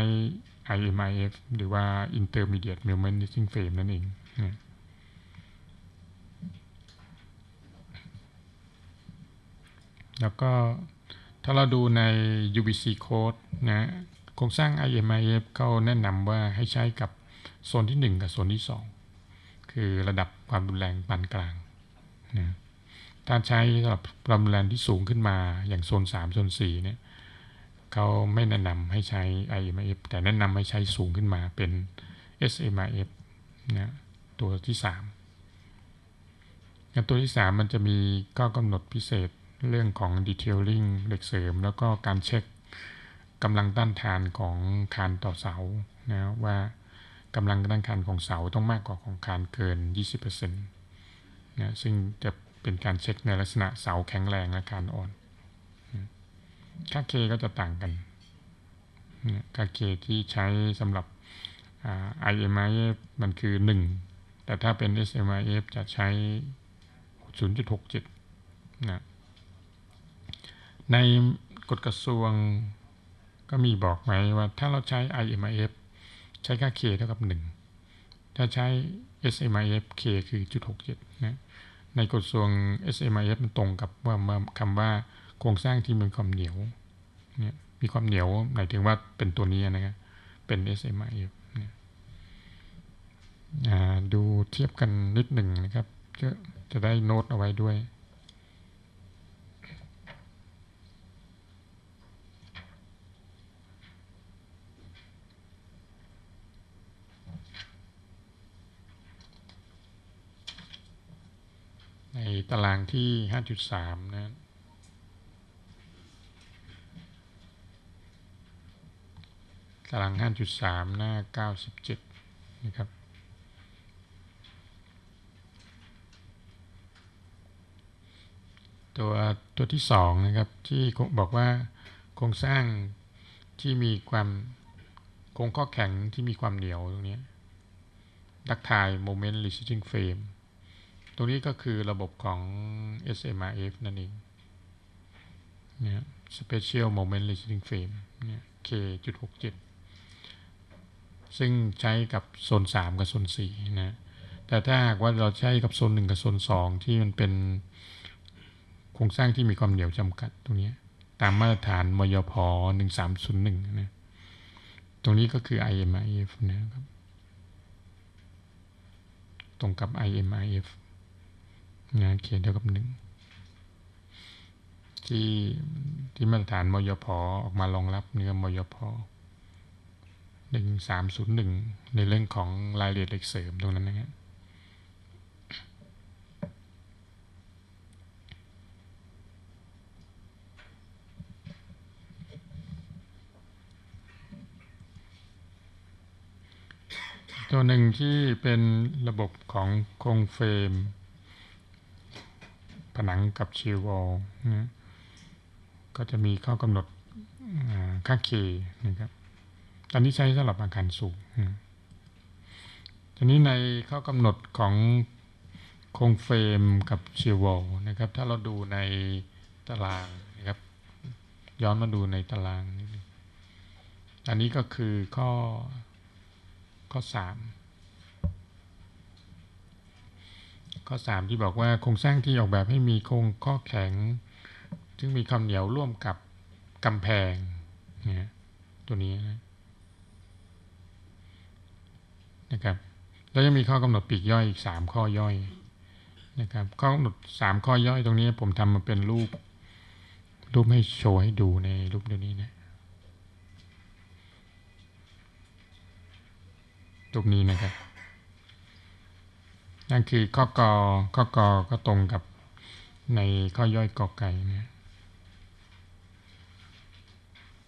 IMIF หรือว่า Intermediate Moment Missing Frame นั่นเอง แล้วก็ถ้าเราดูใน UBC code นะ โครงสร้าง IMIF เขาแนะนำว่าให้ใช้กับโซนที่1กับโซนที่ 2 คือระดับความรุนแรงปานกลางนะถ้าใช้สำหรับความรุนแรงที่สูงขึ้นมา อย่างโซน3โซน4เนี่ย เขาไม่แนะนำให้ใช้ IMF แต่แนะนำให้ใช้สูงขึ้นมาเป็น s m f นะตัวที่3กัตัวที่ 3 มันจะมีก็กำหนดพิเศษเรื่องของ detailing เหล็กเสริม แล้วก็การเช็คกำลังต้านทานของคานต่อเสานะว่ากำลังต้านทานของเสาต้องมากกว่าของคานเกิน 20%นะซึ่งจะเป็นการเช็คในลักษณะเสาแข็งแรงและคานอ่อน ค่าเคก็จะต่างกัน ค่าเคที่ใช้สำหรับ IMIF มันคือ 1 แต่ถ้าเป็น SMIF จะใช้ 0.67นะในกฎกระทรวงก็มีบอกไหมว่าถ้าเราใช้ IMIF ใช้ค่า k เท่ากับ 1 ถ้าใช้ SMIF k คือจุดหกเจ็ดนะ ในกฎทรวง SMIF มันตรงกับว่าคำว่าโครงสร้างที่มีความเหนียวเนี่ยมีความเหนียวหมายถึงว่าเป็นตัวนี้นะครับ เป็น SMIF นี่ดูเทียบกันนิดหนึ่งนะครับ จะจะได้โน้ตเอาไว้ด้วยในตารางที่ 5.3 นะตาราง 5.3 หน้า 97นะครับ ตัว ตัวที่สองนะครับ ที่บอกว่า โครงสร้างที่มีความโครงข้อแข็งที่มีความเหนียวตรงนี้ ดักทายโมเมนต์หริอติ้งเฟรมตรงนี้ก็คือระบบของ SMRF นั่นเองเนี่ย Special Moment Listening Frame เนี่ย K.67 ซึ่งใช้กับโซน 3 กับโซน4นะ แต่ถ้าหากว่าเราใช้กับโซน 1 กับโซน 2 ที่มันเป็นโครงสร้างที่มีความเหนียวจำกัดตรงนี้ ตามมาตรฐานมยพ1301นะ ตรงนี้ก็คือ IMIF นะครับ ตรงกับ IMIF งานเขียนเท่ากับหนึ่ง ที่ที่มาตรฐานมยพอออกมารองรับเนื้อมยพหนึ่งสามศูนย์หนึ่งในเรื่องของรายละเอียดเล็กเสริมตรงนั้นนะครับตัวหนึ่งที่เป็นระบบของโครงเฟรมหนังกับชิลวอลนะก็จะมีข้อกำหนดค่าเคนะครับตอนนี้ใช้สำหรับอาคารสูงทีนี้ในข้อกำหนดของโครงเฟรมกับชิลวอลนะครับ ถ้าเราดูในตารางนะครับ ย้อนมาดูในตาราง อันนี้ก็คือข้อข้อสามข้อ3ที่บอกว่าโครงสร้างที่ออกแบบให้มีโครงข้อแข็ง ซึ่งมีความเหนียวร่วมกับกำแพงนะตัวนี้นะนะครับแล้วยังมีข้อกำหนดปีกย่อยอีก3ข้อย่อย นะครับข้อกำหนด3ข้อย่อยตรงนี้ ผมทำมาเป็นรูป รูปให้โชว์ให้ดูในรูปตัวนี้นะรงนี้นะครับนั่นคือข้อกอข้อกอก็ตรงกับในข้อย่อยกอไก่เนี่ย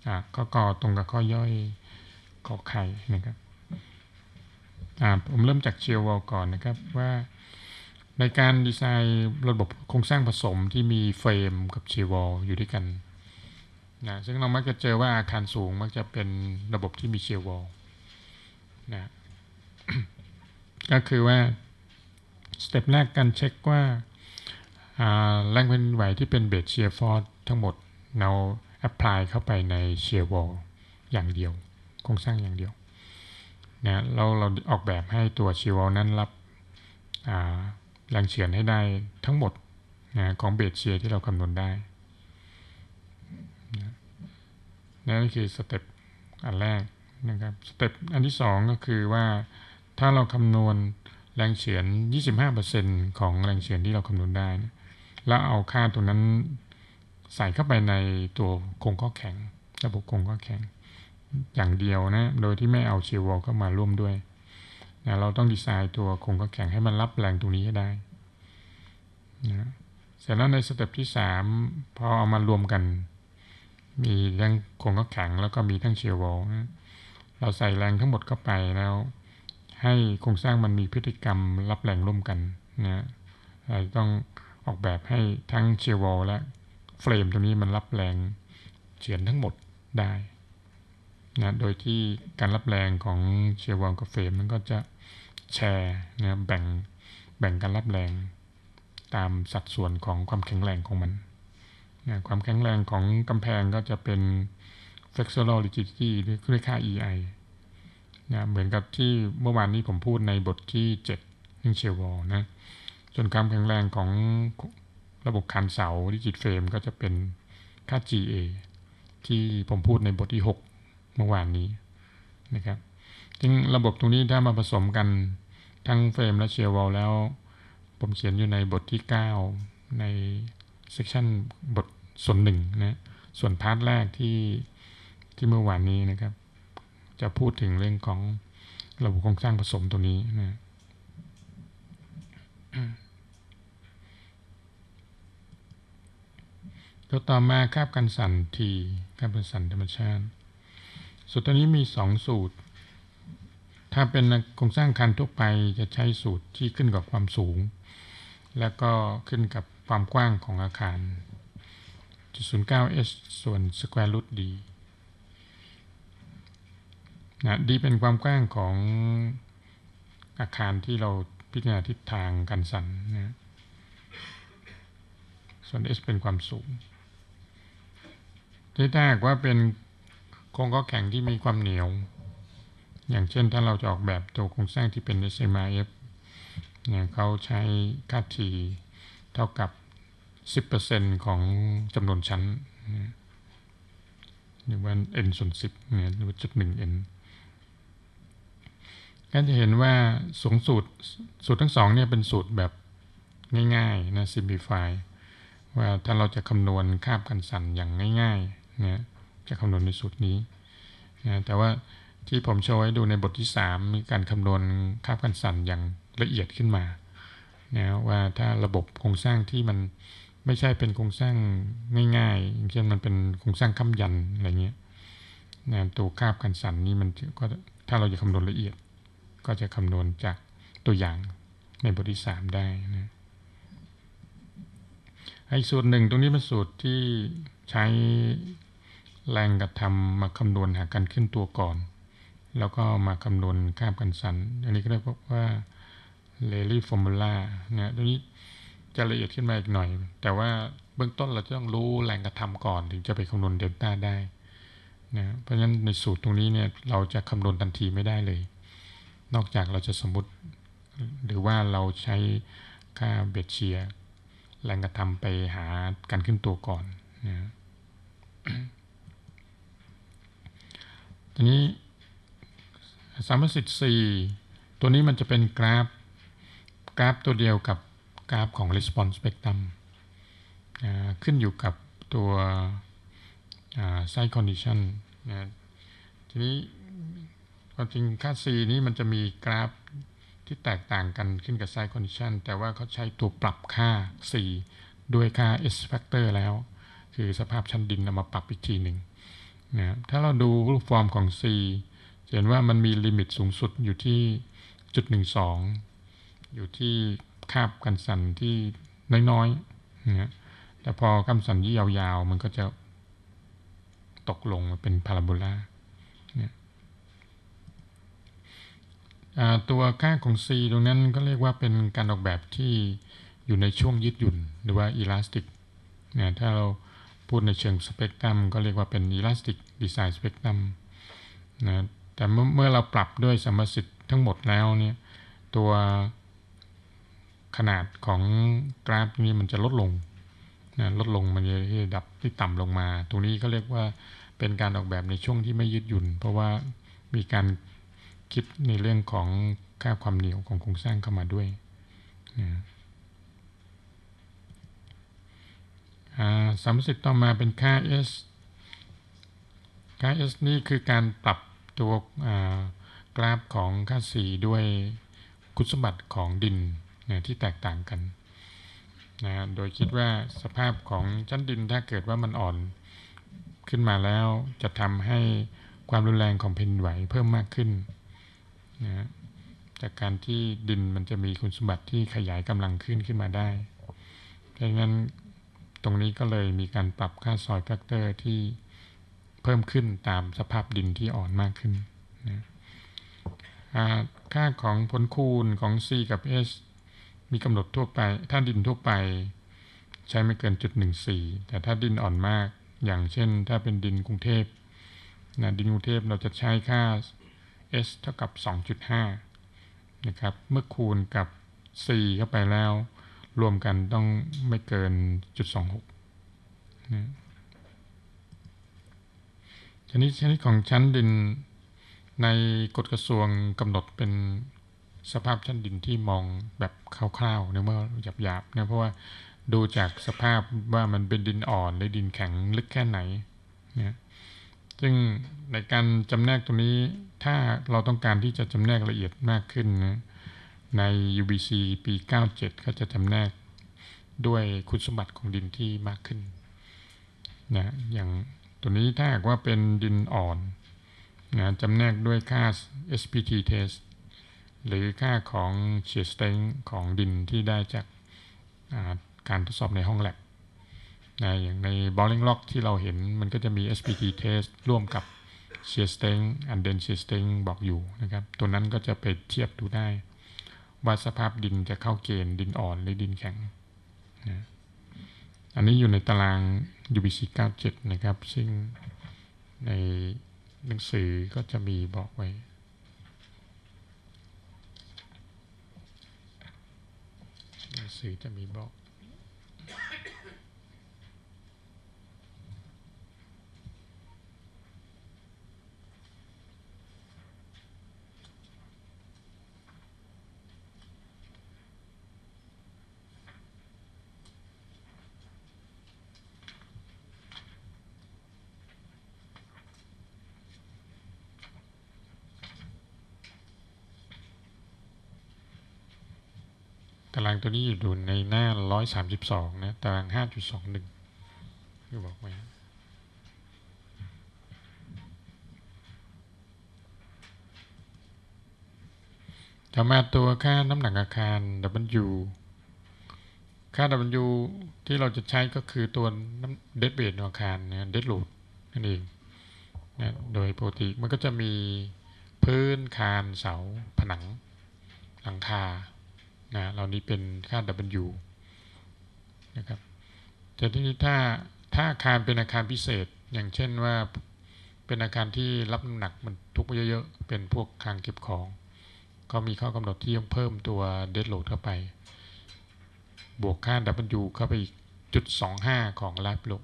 อ่าข้อกอตรงกับข้อย่อยกอไข่นะครับ อ่าผมเริ่มจากเชียววอลก่อนนะครับ ว่าในการดีไซน์ระบบโครงสร้างผสมที่มีเฟรมกับเชียววอลอยู่ด้วยกัน นะซึ่งเรามักจะเจอว่าอาคารสูงมักจะเป็นระบบที่มีเชียววอลนะ ก็คือว่าสเต็ปแรกการเช็คว่าแรงเป็นไหวที่เป็นเบสเชียร์ฟอร์ดทั้งหมดเราแอพพลายเข้าไปในเชียร์วอลอย่างเดียวโครงสร้างอย่างเดียวนะเราเราออกแบบให้ตัวเชียร์วอลนั้นรับแรงเฉือนให้ได้ทั้งหมดนะของเบสเชียร์ที่เราคำนวณได้นะนั่นคือสเต็ปอันแรกนะครับสเต็ปอันที่สองก็คือว่าถ้าเราคำนวณแรงเฉือน 25%ของแรงเฉือนที่เราคำนวณได้นะแล้วเอาค่าตัวนั้นใส่เข้าไปในตัวโครงข้อแข็ง ระบบโครงข้อแข็ง อย่างเดียวนะ โดยที่ไม่เอาเชลวอลเข้ามาร่วมด้วยนะเราต้องดีไซน์ตัวโครงข้อแข็งให้มันรับแรงตรงนี้ให้ได้นะเสร็จแล้วในสเต็ปที่3พอเอามารวมกัน มีทั้งโครงข้อแข็ง แล้วก็มีทั้งเชลวอลนะเราใส่แรงทั้งหมดเข้าไปแล้วให้โครงสร้างมันมีพฤติกรรมรับแรงร่วมกันนะต้องออกแบบให้ทั้งเชียร์วอลและเฟรมตรงนี้มันรับแรงเฉือนทั้งหมดได้นะโดยที่การรับแรงของเชียร์วอลกับเฟรมมันก็จะแชร์นะแบ่งแบ่งการรับแรงตามสัดส่วนของความแข็งแรงของมันนะความแข็งแรงของกำแพงก็จะเป็น flexural rigidity หรือค่า EI นะเหมือนกับที่เมื่อวานนี้ผมพูดในบทที่7เรื่องเชลวอลนะส่วนความแข็งแรงของระบบคันเสาดิจิตเฟรมก็จะเป็นค่า GA ที่ผมพูดในบทที่ 6 เมื่อวานนี้นะครับ จึงระบบตรงนี้ถ้ามาผสมกันทั้งเฟรมและเชลวอลแล้วผมเขียนอยู่ในบทที่ 9 ในเซสชันบทส่วนหนึ่งนะ ส่วนพาร์ทแรกที่ที่เมื่อวานนี้นะครับจะพูดถึงเรื่องของระบบโครงสร้างผสมตัวนี้นะตัวต่อมาคาบกันสั่นทีคาบกันสั่นธรรมชาติ สูตรตัวนี้มีสองสูตร ถ้าเป็นโครงสร้างคันทั่วไปจะใช้สูตรที่ขึ้นกับความสูง แล้วก็ขึ้นกับความกว้างของอาคารจุดศูนย์เก้าเอสส่วนสแควร์รูทดี d นะดีเป็นความกว้างของอาคารที่เราพิจารณาทิศทางกันสั่นนะส่วน S เป็นความสูง ที่ถ้ากว่าเป็นโครงก็แข็งที่มีความเหนียว อย่างเช่นถ้าเราจะออกแบบตัวโครงสร้างที่เป็น SMIF เนี่ยเขาใช้ค่าทีเท่ากับ 10%ของจำนวนชั้น หรือว่า n ส่วน10เนี่ยหรือว่าจุด1 n ก็จะเห็นว่าสูงสุดสูตรทั้งสองเนี่ยเป็นสูตรแบบง่าย ๆ นะ simplify ว่าถ้าเราจะคำนวณคาบกันสั่นอย่างง่ายๆเนี่ยจะคำนวณในสูตรนี้นะแต่ว่าที่ผมโชว์ให้ดูในบทที่ 3 มีการคำนวณคาบกันสั่นอย่างละเอียดขึ้นมานะว่าถ้าระบบโครงสร้างที่มันไม่ใช่เป็นโครงสร้างง่ายๆอย่างเช่นมันเป็นโครงสร้างค้ำยันอะไรเงี้ยนะตัวคาบกันสั่นนี่มันก็ถ้าเราจะคำนวณละเอียดก็จะคำนวณจากตัวอย่างในบทที่สามได้นะอีกสูตรหนึ่งตรงนี้เป็นสูตรที่ใช้แรงกระทำมาคำนวณหากันขึ้นตัวก่อน แล้วก็มาคำนวณค่ากันสันอันนี้ก็เรียกว่าเลลี่ฟอร์มูล่านะตรงนี้จะละเอียดขึ้นมาอีกหน่อย แต่ว่าเบื้องต้นเราจะต้องรู้แรงกระทำก่อน ถึงจะไปคำนวณเดลต้าได้นะ เพราะฉะนั้นในสูตรตรงนี้เนี่ยเราจะคำนวณทันทีไม่ได้เลยนอกจากเราจะสมมติหรือว่าเราใช้ค่าเบียดเชียแรงกระทำไปหาการขึ้นตัวก่อนนะทีนี้สามสิทธิ์สี่ตัวนี้มันจะเป็นกราฟกราฟตัวเดียวกับกราฟของ response spectrum ขึ้นอยู่กับตัว s i ค e condition นะทีนี้ความจริงค่า C นี้มันจะมีกราฟที่แตกต่างกันขึ้นกับไซด์คอนดิชันแต่ว่าเขาใช้ตัวปรับค่า C ด้วยค่า S factor แล้ว คือสภาพชั้นดินนามาปรับอีกทีหนึ่งนะถ้าเราดูรูปฟอร์มของ C เห็นว่ามันมีลิมิตสูงสุดอยู่ที่จุดหนึ่งสองอยู่ที่คาบกันสันที่น้อยๆนะแต่พอกำสันที่ยาวๆ มันก็จะตกลงมาเป็นพาราโบลาตัวค่าของ C ตรงนั้นก็เรียกว่าเป็นการออกแบบที่อยู่ในช่วงยืดหยุ่น หรือว่าอีลาสติกนะถ้าเราพูดในเชิงสเปกตรัมก็เรียกว่าเป็นอีลาสติกดีไซน์สเปกตรัมนะแต่เมื่อเราปรับด้วยสมสิทธิ์ทั้งหมดแล้วเนี่ย ตัวขนาดของกราฟนี้มันจะลดลงนะลดลงมันจะดับที่ต่ำลงมา ตรงนี้ก็เรียกว่าเป็นการออกแบบในช่วงที่ไม่ยืดหยุ่น เพราะว่ามีการคิดในเรื่องของค่าความเหนียวของโครงสร้างเข้ามาด้วยนะสามสิบต่อมาเป็นค่า S ค่า S นี่คือการปรับตัวกราฟของค่า C ด้วย คุณสมบัติของดินนะที่แตกต่างกันนะโดยคิดว่าสภาพของชั้นดินถ้าเกิดว่ามันอ่อน ขึ้นมาแล้วจะทำให้ความรุนแรงของแผ่นไหวเพิ่มมากขึ้นนะจากการที่ดินมันจะมีคุณสมบัติที่ขยายกำลังขึ้นขึ้นมาได้เพราะงนั้นตรงนี้ก็เลยมีการปรับค่าซอยแฟกเตอร์ที่เพิ่มขึ้นตามสภาพดินที่อ่อนมากขึ้นนะค่าของผลคูณของ C กับ S มีกำหนดทั่วไป ถ้าดินทั่วไปใช้ไม่เกินจุดหนึ่งสี่แต่ถ้าดินอ่อนมาก อย่างเช่นถ้าเป็นดินกรุงเทพนะดินกรุงเทพเราจะใช้ค่า s เท่ากับ 2.5 นะครับ เมื่อคูณกับ c เข้าไปแล้ว รวมกันต้องไม่เกินจุดสองหกชนิดชนิดของชั้นดินในกฎกระทรวงกำหนดเป็นสภาพชั้นดินที่มองแบบคร่าวๆเนื่ยเมื่อหยาบๆเนะเพราะว่าดูจากสภาพว่ามันเป็นดินอ่อนหรือดินแข็งลึกแค่ไหนเนี่ยซึ่งในการจำแนกตรงนี้ถ้าเราต้องการที่จะจำแนกละเอียดมากขึ้นนะใน UBC ปี97ก็จะจำแนกด้วยคุณสมบัติของดินที่มากขึ้นนะอย่างตัวนี้ถ้าหากว่าเป็นดินอ่อนนะจำแนกด้วยค่า SPT test หรือค่าของ shear strength ของดินที่ได้จากการทดสอบในห้องแลบนะอย่างใน Bowling Lock ที่เราเห็นมันก็จะมี SPT test ร่วมกับ Shear Strength and then Shear Strength บอกอยู่นะครับ ตัวนั้นก็จะไปเทียบดูได้ว่าสภาพดินจะเข้าเกณฑ์ดินอ่อนหรือดินแข็งนะอันนี้อยู่ในตาราง UBC 97 นะครับ ซึ่งในหนังสือก็จะมีบอกไว้หนังสือจะมีบอการางตัวนี้อยู่ดในหน้า 132นะตาราง5.21ที่บอกไว้ต่อมาตัวค่าน้ำหนักอาคาร W ค่า W ที่เราจะใช้ก็คือตัวน้ำเดดเบดอาคารเนี่ยเดดโหลดนั่นเองนะโดยปกติมันก็จะมีพื้น คาน เสา ผนังหลังคานะเหล่านี้เป็นค่า W นะครับแต่ทีนี้ถ้าถ้าอาคารเป็นอาคารพิเศษอย่างเช่นว่าเป็นอาคารที่รับน้ำหนักมันทุกเยอะๆ เป็นพวกคลังเก็บของ ก็มีข้อกำหนดที่ต้องเพิ่มตัวเดดโหลดเข้าไป บวกค่า W เข้าไปอีกจุดสองห้าของลาบโหลด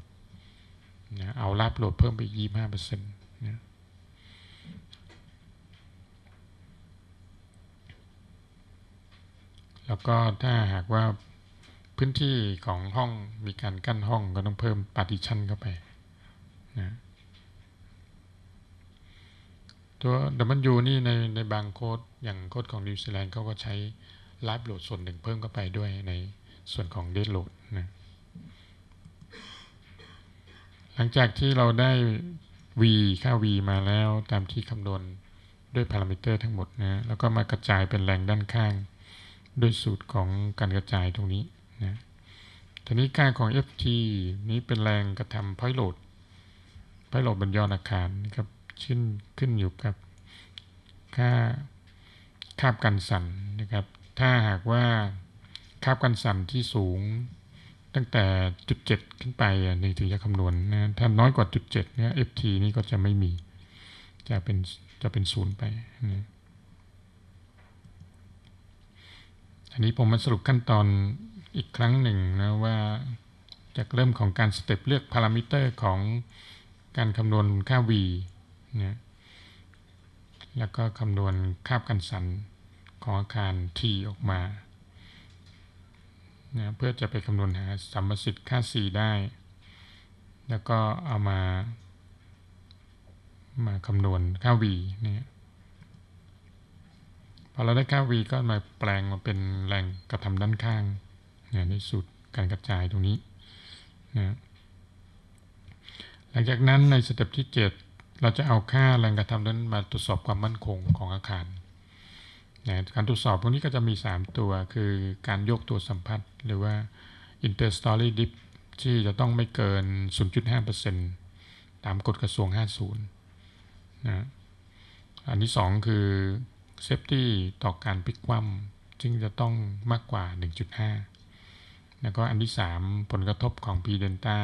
นะเอาลาบโหลดเพิ่มไปยี่ห้าเปอร์เซ็นต์แล้วก็ถ้าหากว่าพื้นที่ของห้องมีการกั้นห้องก็ต้องเพิ่มปาร์ติชันเข้าไปนะตัว W นี่ในในบางโค้ดอย่างโค้ดของนิวซีแลนด์เขาก็ใช้ไลฟ์โหลดส่วนหนึ่งเพิ่มเข้าไปด้วยในส่วนของเดสโหลดนะหลังจากที่เราได้ v ค่า v มาแล้ว ตามที่คำนวณด้วยพารามิเตอร์ทั้งหมดนะแล้วก็มากระจายเป็นแรงด้านข้างด้วยสูตรของการกระจายตรงนี้นะ ทีนี้ค่าของ ft นี้เป็นแรงกระทำพอยโหลดพอยโหลดบนยอดอาคารนะครับ ขึ้นขึ้นอยู่กับ ค่าคาบกันสั่นนะครับ ถ้าหากว่าคาบกันสั่นที่สูง ตั้งแต่จุดเจ็ดขึ้นไปนี่ถึงจะคำนวณนะ ถ้าน้อยกว่าจุดเจ็ดเนี่ย ft นี้ก็จะไม่มี จะเป็นจะเป็นศูนย์ไปนะันนี้ผมมาสรุปขั้นตอนอีกครั้งหนึ่งนะว่า จากเริ่มของการสเต็ปเลือกพารามิเตอร์ของการคำนวณค่า v นะแล้วก็คำนวณคาบกันสันของอาคาร t ออกมานะเพื่อจะไปคำนวณหาสัมประสิทธิ์ค่า c ได้ แล้วก็เอามา มาคำนวณค่า v เนี่ยพอเราได้ค่า v ก็มาแปลงมาเป็นแรงกระทำด้านข้างนะในสูตรการกระจายตรงนี้นะหลังจากนั้นในสเต็ปที่7 เราจะเอาค่าแรงกระทำนั้นมาตรวจสอบความมั่นคงของอาคารนะการตรวจสอบพวกนี้ก็จะมี 3 ตัวคือการยกตัวสัมผัส หรือว่า interstory dip ที่จะต้องไม่เกิน 0.5%ตามกฎกระทรวง 50 นะอันที่ 2 คือเซฟตี้ต่อการพลิกคว่ำซึ่งจะต้องมากกว่า 1.5 แล้วก็อันที่ 3 ผลกระทบของ p ีเดนต้า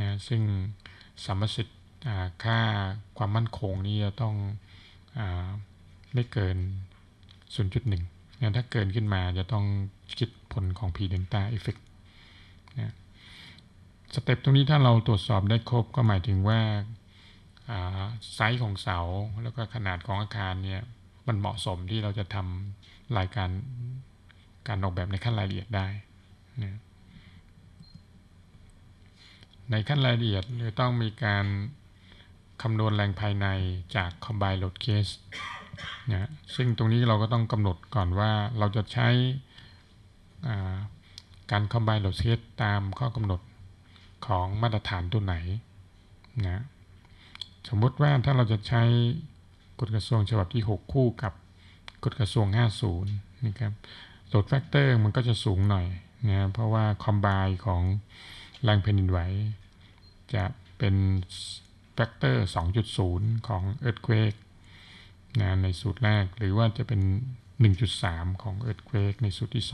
นะซึ่งสมสิทธิ์ค่าความมั่นคงนี่จะต้องอไม่เกิน 0.1นะถ้าเกินขึ้นมาจะต้องคิดผลของ p ีเดนต้าเอฟเฟกนะสเต็ปตรงนี้ถ้าเราตรวจสอบได้ครบก็หมายถึงว่าไซส์ของเสาแล้วก็ขนาดของอาคารเนี่ยมันเหมาะสมที่เราจะทำรายการการออกแบบในขั้นรายละเอียดได้นในขั้นรายละเอียดจะต้องมีการคำนวณแรงภายในจาก combined load case นะซึ่งตรงนี้เราก็ต้องกำหนดก่อนว่าเราจะใช้การ combined load case ตามข้อกำหนดของมาตรฐานตัวไหนนะสมมติว่าถ้าเราจะใช้กฎกระทรวงฉบับที่ 6 คู่กับกฎกระทรวง 50นะครับโหลดแฟกเตอร์มันก็จะสูงหน่อยนะเพราะว่าคอมไบของแรงแผ่นดินไหวจะเป็นแฟกเตอร์ 2.0 ของเอิร์ธเควกนะในสูตรแรกหรือว่าจะเป็น 1.3 ของเอิร์ธเควกในสูตรที่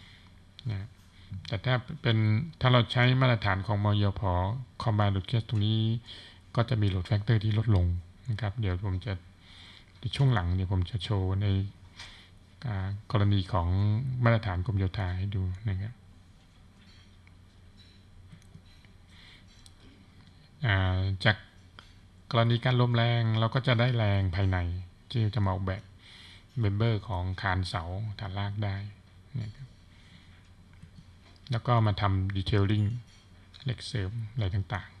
2นะแต่ถ้าเป็นถ้าเราใช้มาตรฐานของมอยพอคอมไบโหลดแคสตรงนี้ก็จะมีโหลดแฟกเตอร์ที่ลดลงนะครับเดี๋ยวผมจะช่วงหลังเนี่ยผมจะโชว์ในกรณีของมาตรฐานกรมโยธาให้ดูนะครับจากกรณีการลมแรงเราก็จะได้แรงภายในที่จะมาออกแบบเบมเบอร์ของคานเสาฐานรากได้นะครับแล้วก็มาทำดีเทลลิ่งเล็กเสริมอะไรต่าง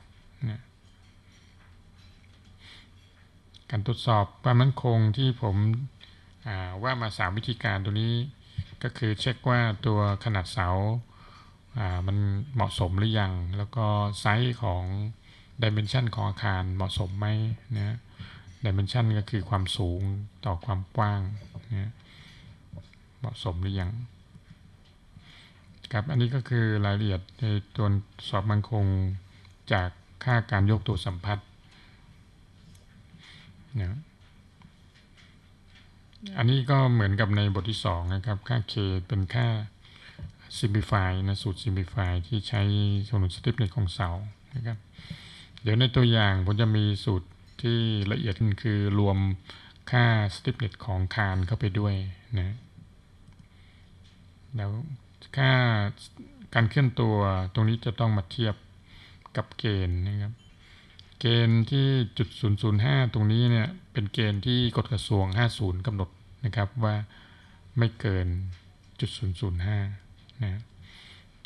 การทดสอบความมั่นคงที่ผมว่ามา 3 วิธีการตัวนี้ ก็คือเช็คว่าตัวขนาดเสามันเหมาะสมหรือยังแล้วก็ไซส์ของดิเมนชันของอาคารเหมาะสมไหมนะดิเมนชันก็คือความสูงต่อความกว้างนะเหมาะสมหรือยังครับอันนี้ก็คือรายละเอียดในตัวสอบมันคงจากค่าการยกตัวสัมผัสนะอันนี้ก็เหมือนกับในบทที่สองนะครับ ค่า k เป็นค่า simplify นะ สูตร simplify ที่ใช้สนุนสติปในของเสานะครับ เดี๋ยวในตัวอย่าง ผมจะมีสูตรที่ละเอียดคือรวมค่าสติปเน็ตของคานเข้าไปด้วยนะ แล้วค่าการเคลื่อนตัวตรงนี้จะต้องมาเทียบกับเกณฑ์นะครับเกณฑ์ที่จุด 005 ตรงนี้เนี่ยเป็นเกณฑ์ที่กฎกระทรวง 50กำหนดนะครับว่าไม่เกินจุด 005 นะ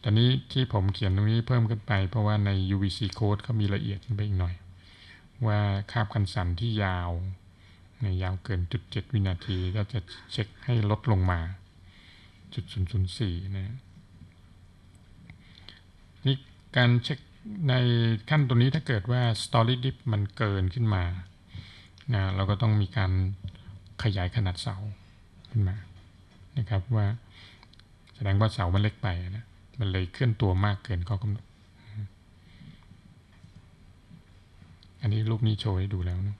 ตอนนี้ที่ผมเขียนตรงนี้เพิ่มขึ้นไปเพราะว่าใน UVC code เขามีละเอียดไปอีกหน่อย ว่าคาบคันสันที่ยาวนยาวเกินจุด 7 วินาทีก็จะเช็คให้ลดลงมาจุด 004 นะนี่การเช็คในขั้นตรงนี้ถ้าเกิดว่า Story Dip มันเกินขึ้นมานะเราก็ต้องมีการขยายขนาดเสาขึ้นมา นะครับว่า แสดงว่าเสามันเล็กไปนะ มันเลยเคลื่อนตัวมากเกินข้อกำหนด อันนี้รูปนี้โชว์ให้ดูแล้วนะ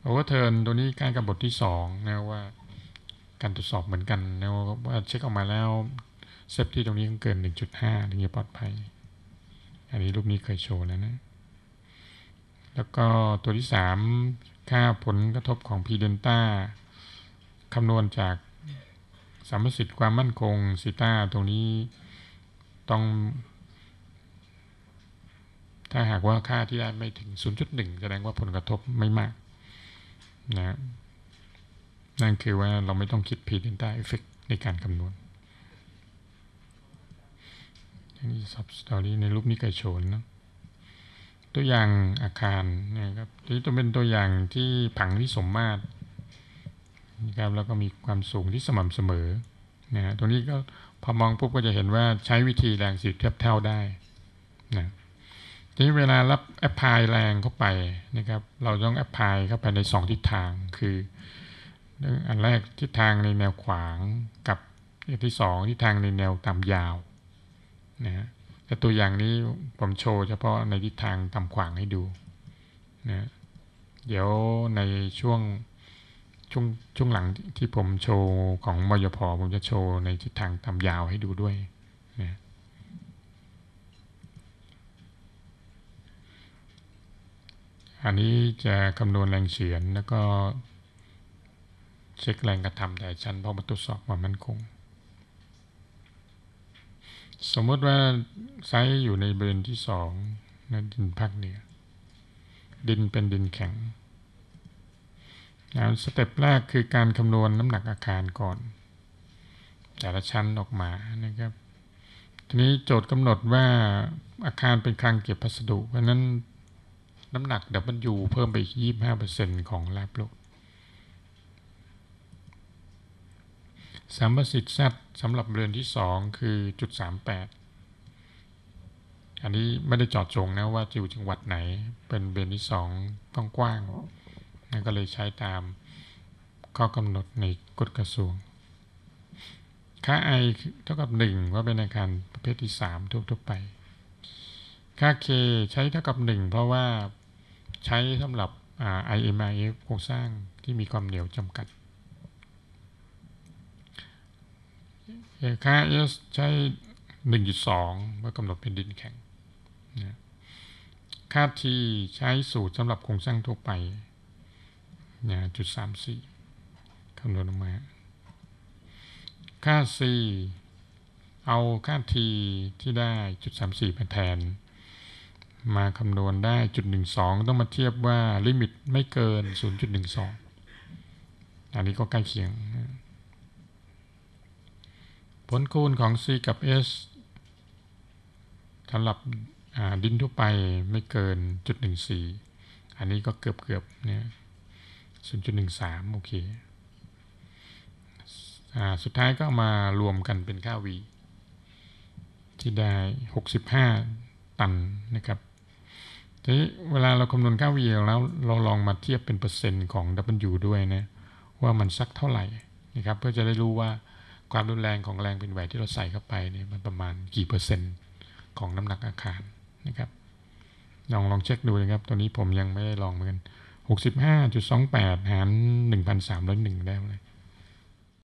โอเวอร์เทิร์นตัวนี้การกำหนดที่สองนะว่าการตรวจสอบเหมือนกันนะว่าเช็คออกมาแล้ว เซฟที่ตรงนี้เกิน 1.5ถึงจะปลอดภัยอันนี้รูปนี้เคยโชว์แล้วนะ แล้วก็ตัวที่สาม ค่าผลกระทบของพีเดนต้า คำนวณจากสามสิทธิ์ความมั่นคงซิต้าตรงนี้ต้อง ถ้าหากว่าค่าที่ได้ไม่ถึง 0.1 แสดงว่าผลกระทบไม่มากนะนั่นคือว่าเราไม่ต้องคิดพีเดนต้าเอฟเฟกในการคำนวณนี่ซับสตอรี่ในรูปนี้กรยโชนนะตัวอย่างอาคารนะครับที่จะเป็นตัวอย่างที่ผังที่สมมาตรนะครับแล้วก็มีความสูงที่สม่ำเสมอนะฮะตรงนี้ก็พอมองปุ๊บก็จะเห็นว่าใช้วิธีแรงสีเทียบเท่าได้นะทีนี้เวลารับแอปพลายแรงเข้าไปนะครับเราต้องแอปพลายเข้าไปใน 2ทิศทางคือ อันแรกทิศทางในแนวขวางกับอันที่2ทิศทางในแนวตามยาวนะฮะแต่ตัวอย่างนี้ผมโชว์เฉพาะในทิศทางต่ำขวางให้ดูนะเดี๋ยวในช่วงช่วงช่วงหลังที่ผมโชว์ของมยพผมจะโชว์ในทิศทางต่ำยาวให้ดูด้วยนะอันนี้จะคำนวณแรงเฉียนแล้วก็เช็คแรงกระทำแต่ชั้นพอมาตรวจสอบว่ามมั่นคงสมมติว่าไซส์อยู่ในบรเบนที่สองนะดินภาคเหนือดินเป็นดินแข็งนะสเต็ปแรกคือการคำนวณน้ำหนักอาคารก่อนแต่ละชั้นออกมานะครับทีนี้โจทย์กำหนดว่าอาคารเป็นคลังเก็บพัสดุ เพราะนั้นน้ำหนัก W เพิ่มไปอีก25%ของลาบโลกสัมประสิทธิ์แซสำหรับเรือนที่สองคือจุดสามแปดอันนี้ไม่ได้จอดจงนะว่าจิวจังหวัดไหน เป็นเบรนที่สองต้องกว้างนั่นก็เลยใช้ตามข้อกำหนดในกฎกระทรวง ค่าไอเท่ากับหนึ่งว่าเป็นอาคารประเภทที่สามทั่วๆไป ค่าเคใช้เท่ากับหนึ่งเพราะว่าใช้สำหรับ IMIF โครงสร้างที่มีความเหนียวจำกัดค่าสใช้องเมื่อกำหนดเป็นดินแข็งค่าทีใช้สูตรสำหรับโครงสร้างทั่วไปนะจุดสามสี่คำนวณออกมา ค่าซีเอาค่าทีที่ได้จุดสามสี่มาแทน มาคำนวณได้จุดหนึ่งสองต้องมาเทียบว่าลิมิตไม่เกินศูนย์จุดหนึ่งสองอันนี้ก็ใกล้เคียงนะผลคูณของ c กับ s สำหรับดินทั่วไปไม่เกินจุดหนึ่งสี่อันนี้ก็เกือบเกือบเนี่ยศูนย์จุดหนึ่งสามโอเคสุดท้ายก็มารวมกันเป็นค่า v ที่ได้หกสิบห้าตันนะครับทีนี้เวลาเราคำนวณค่า v แล้วเราลองมาเทียบเป็นเปอร์เซ็นต์ของ w ด้วยนะ ว่ามันสักเท่าไหร่นะครับ เพื่อจะได้รู้ว่าความรุนแรงของแรงเป็นไหวที่เราใส่เข้าไปเนี่ยมันประมาณกี่เปอร์เซ็นต์ ของน้ำหนักอาคารนะครับ ลองลองเช็คดูนะครับตอนนี้ผมยังไม่ได้ลองเหมือนกันหกสิบห้าจุดสองแปดหารหนึ่งพันสามร้อยหนึ่งได้เลย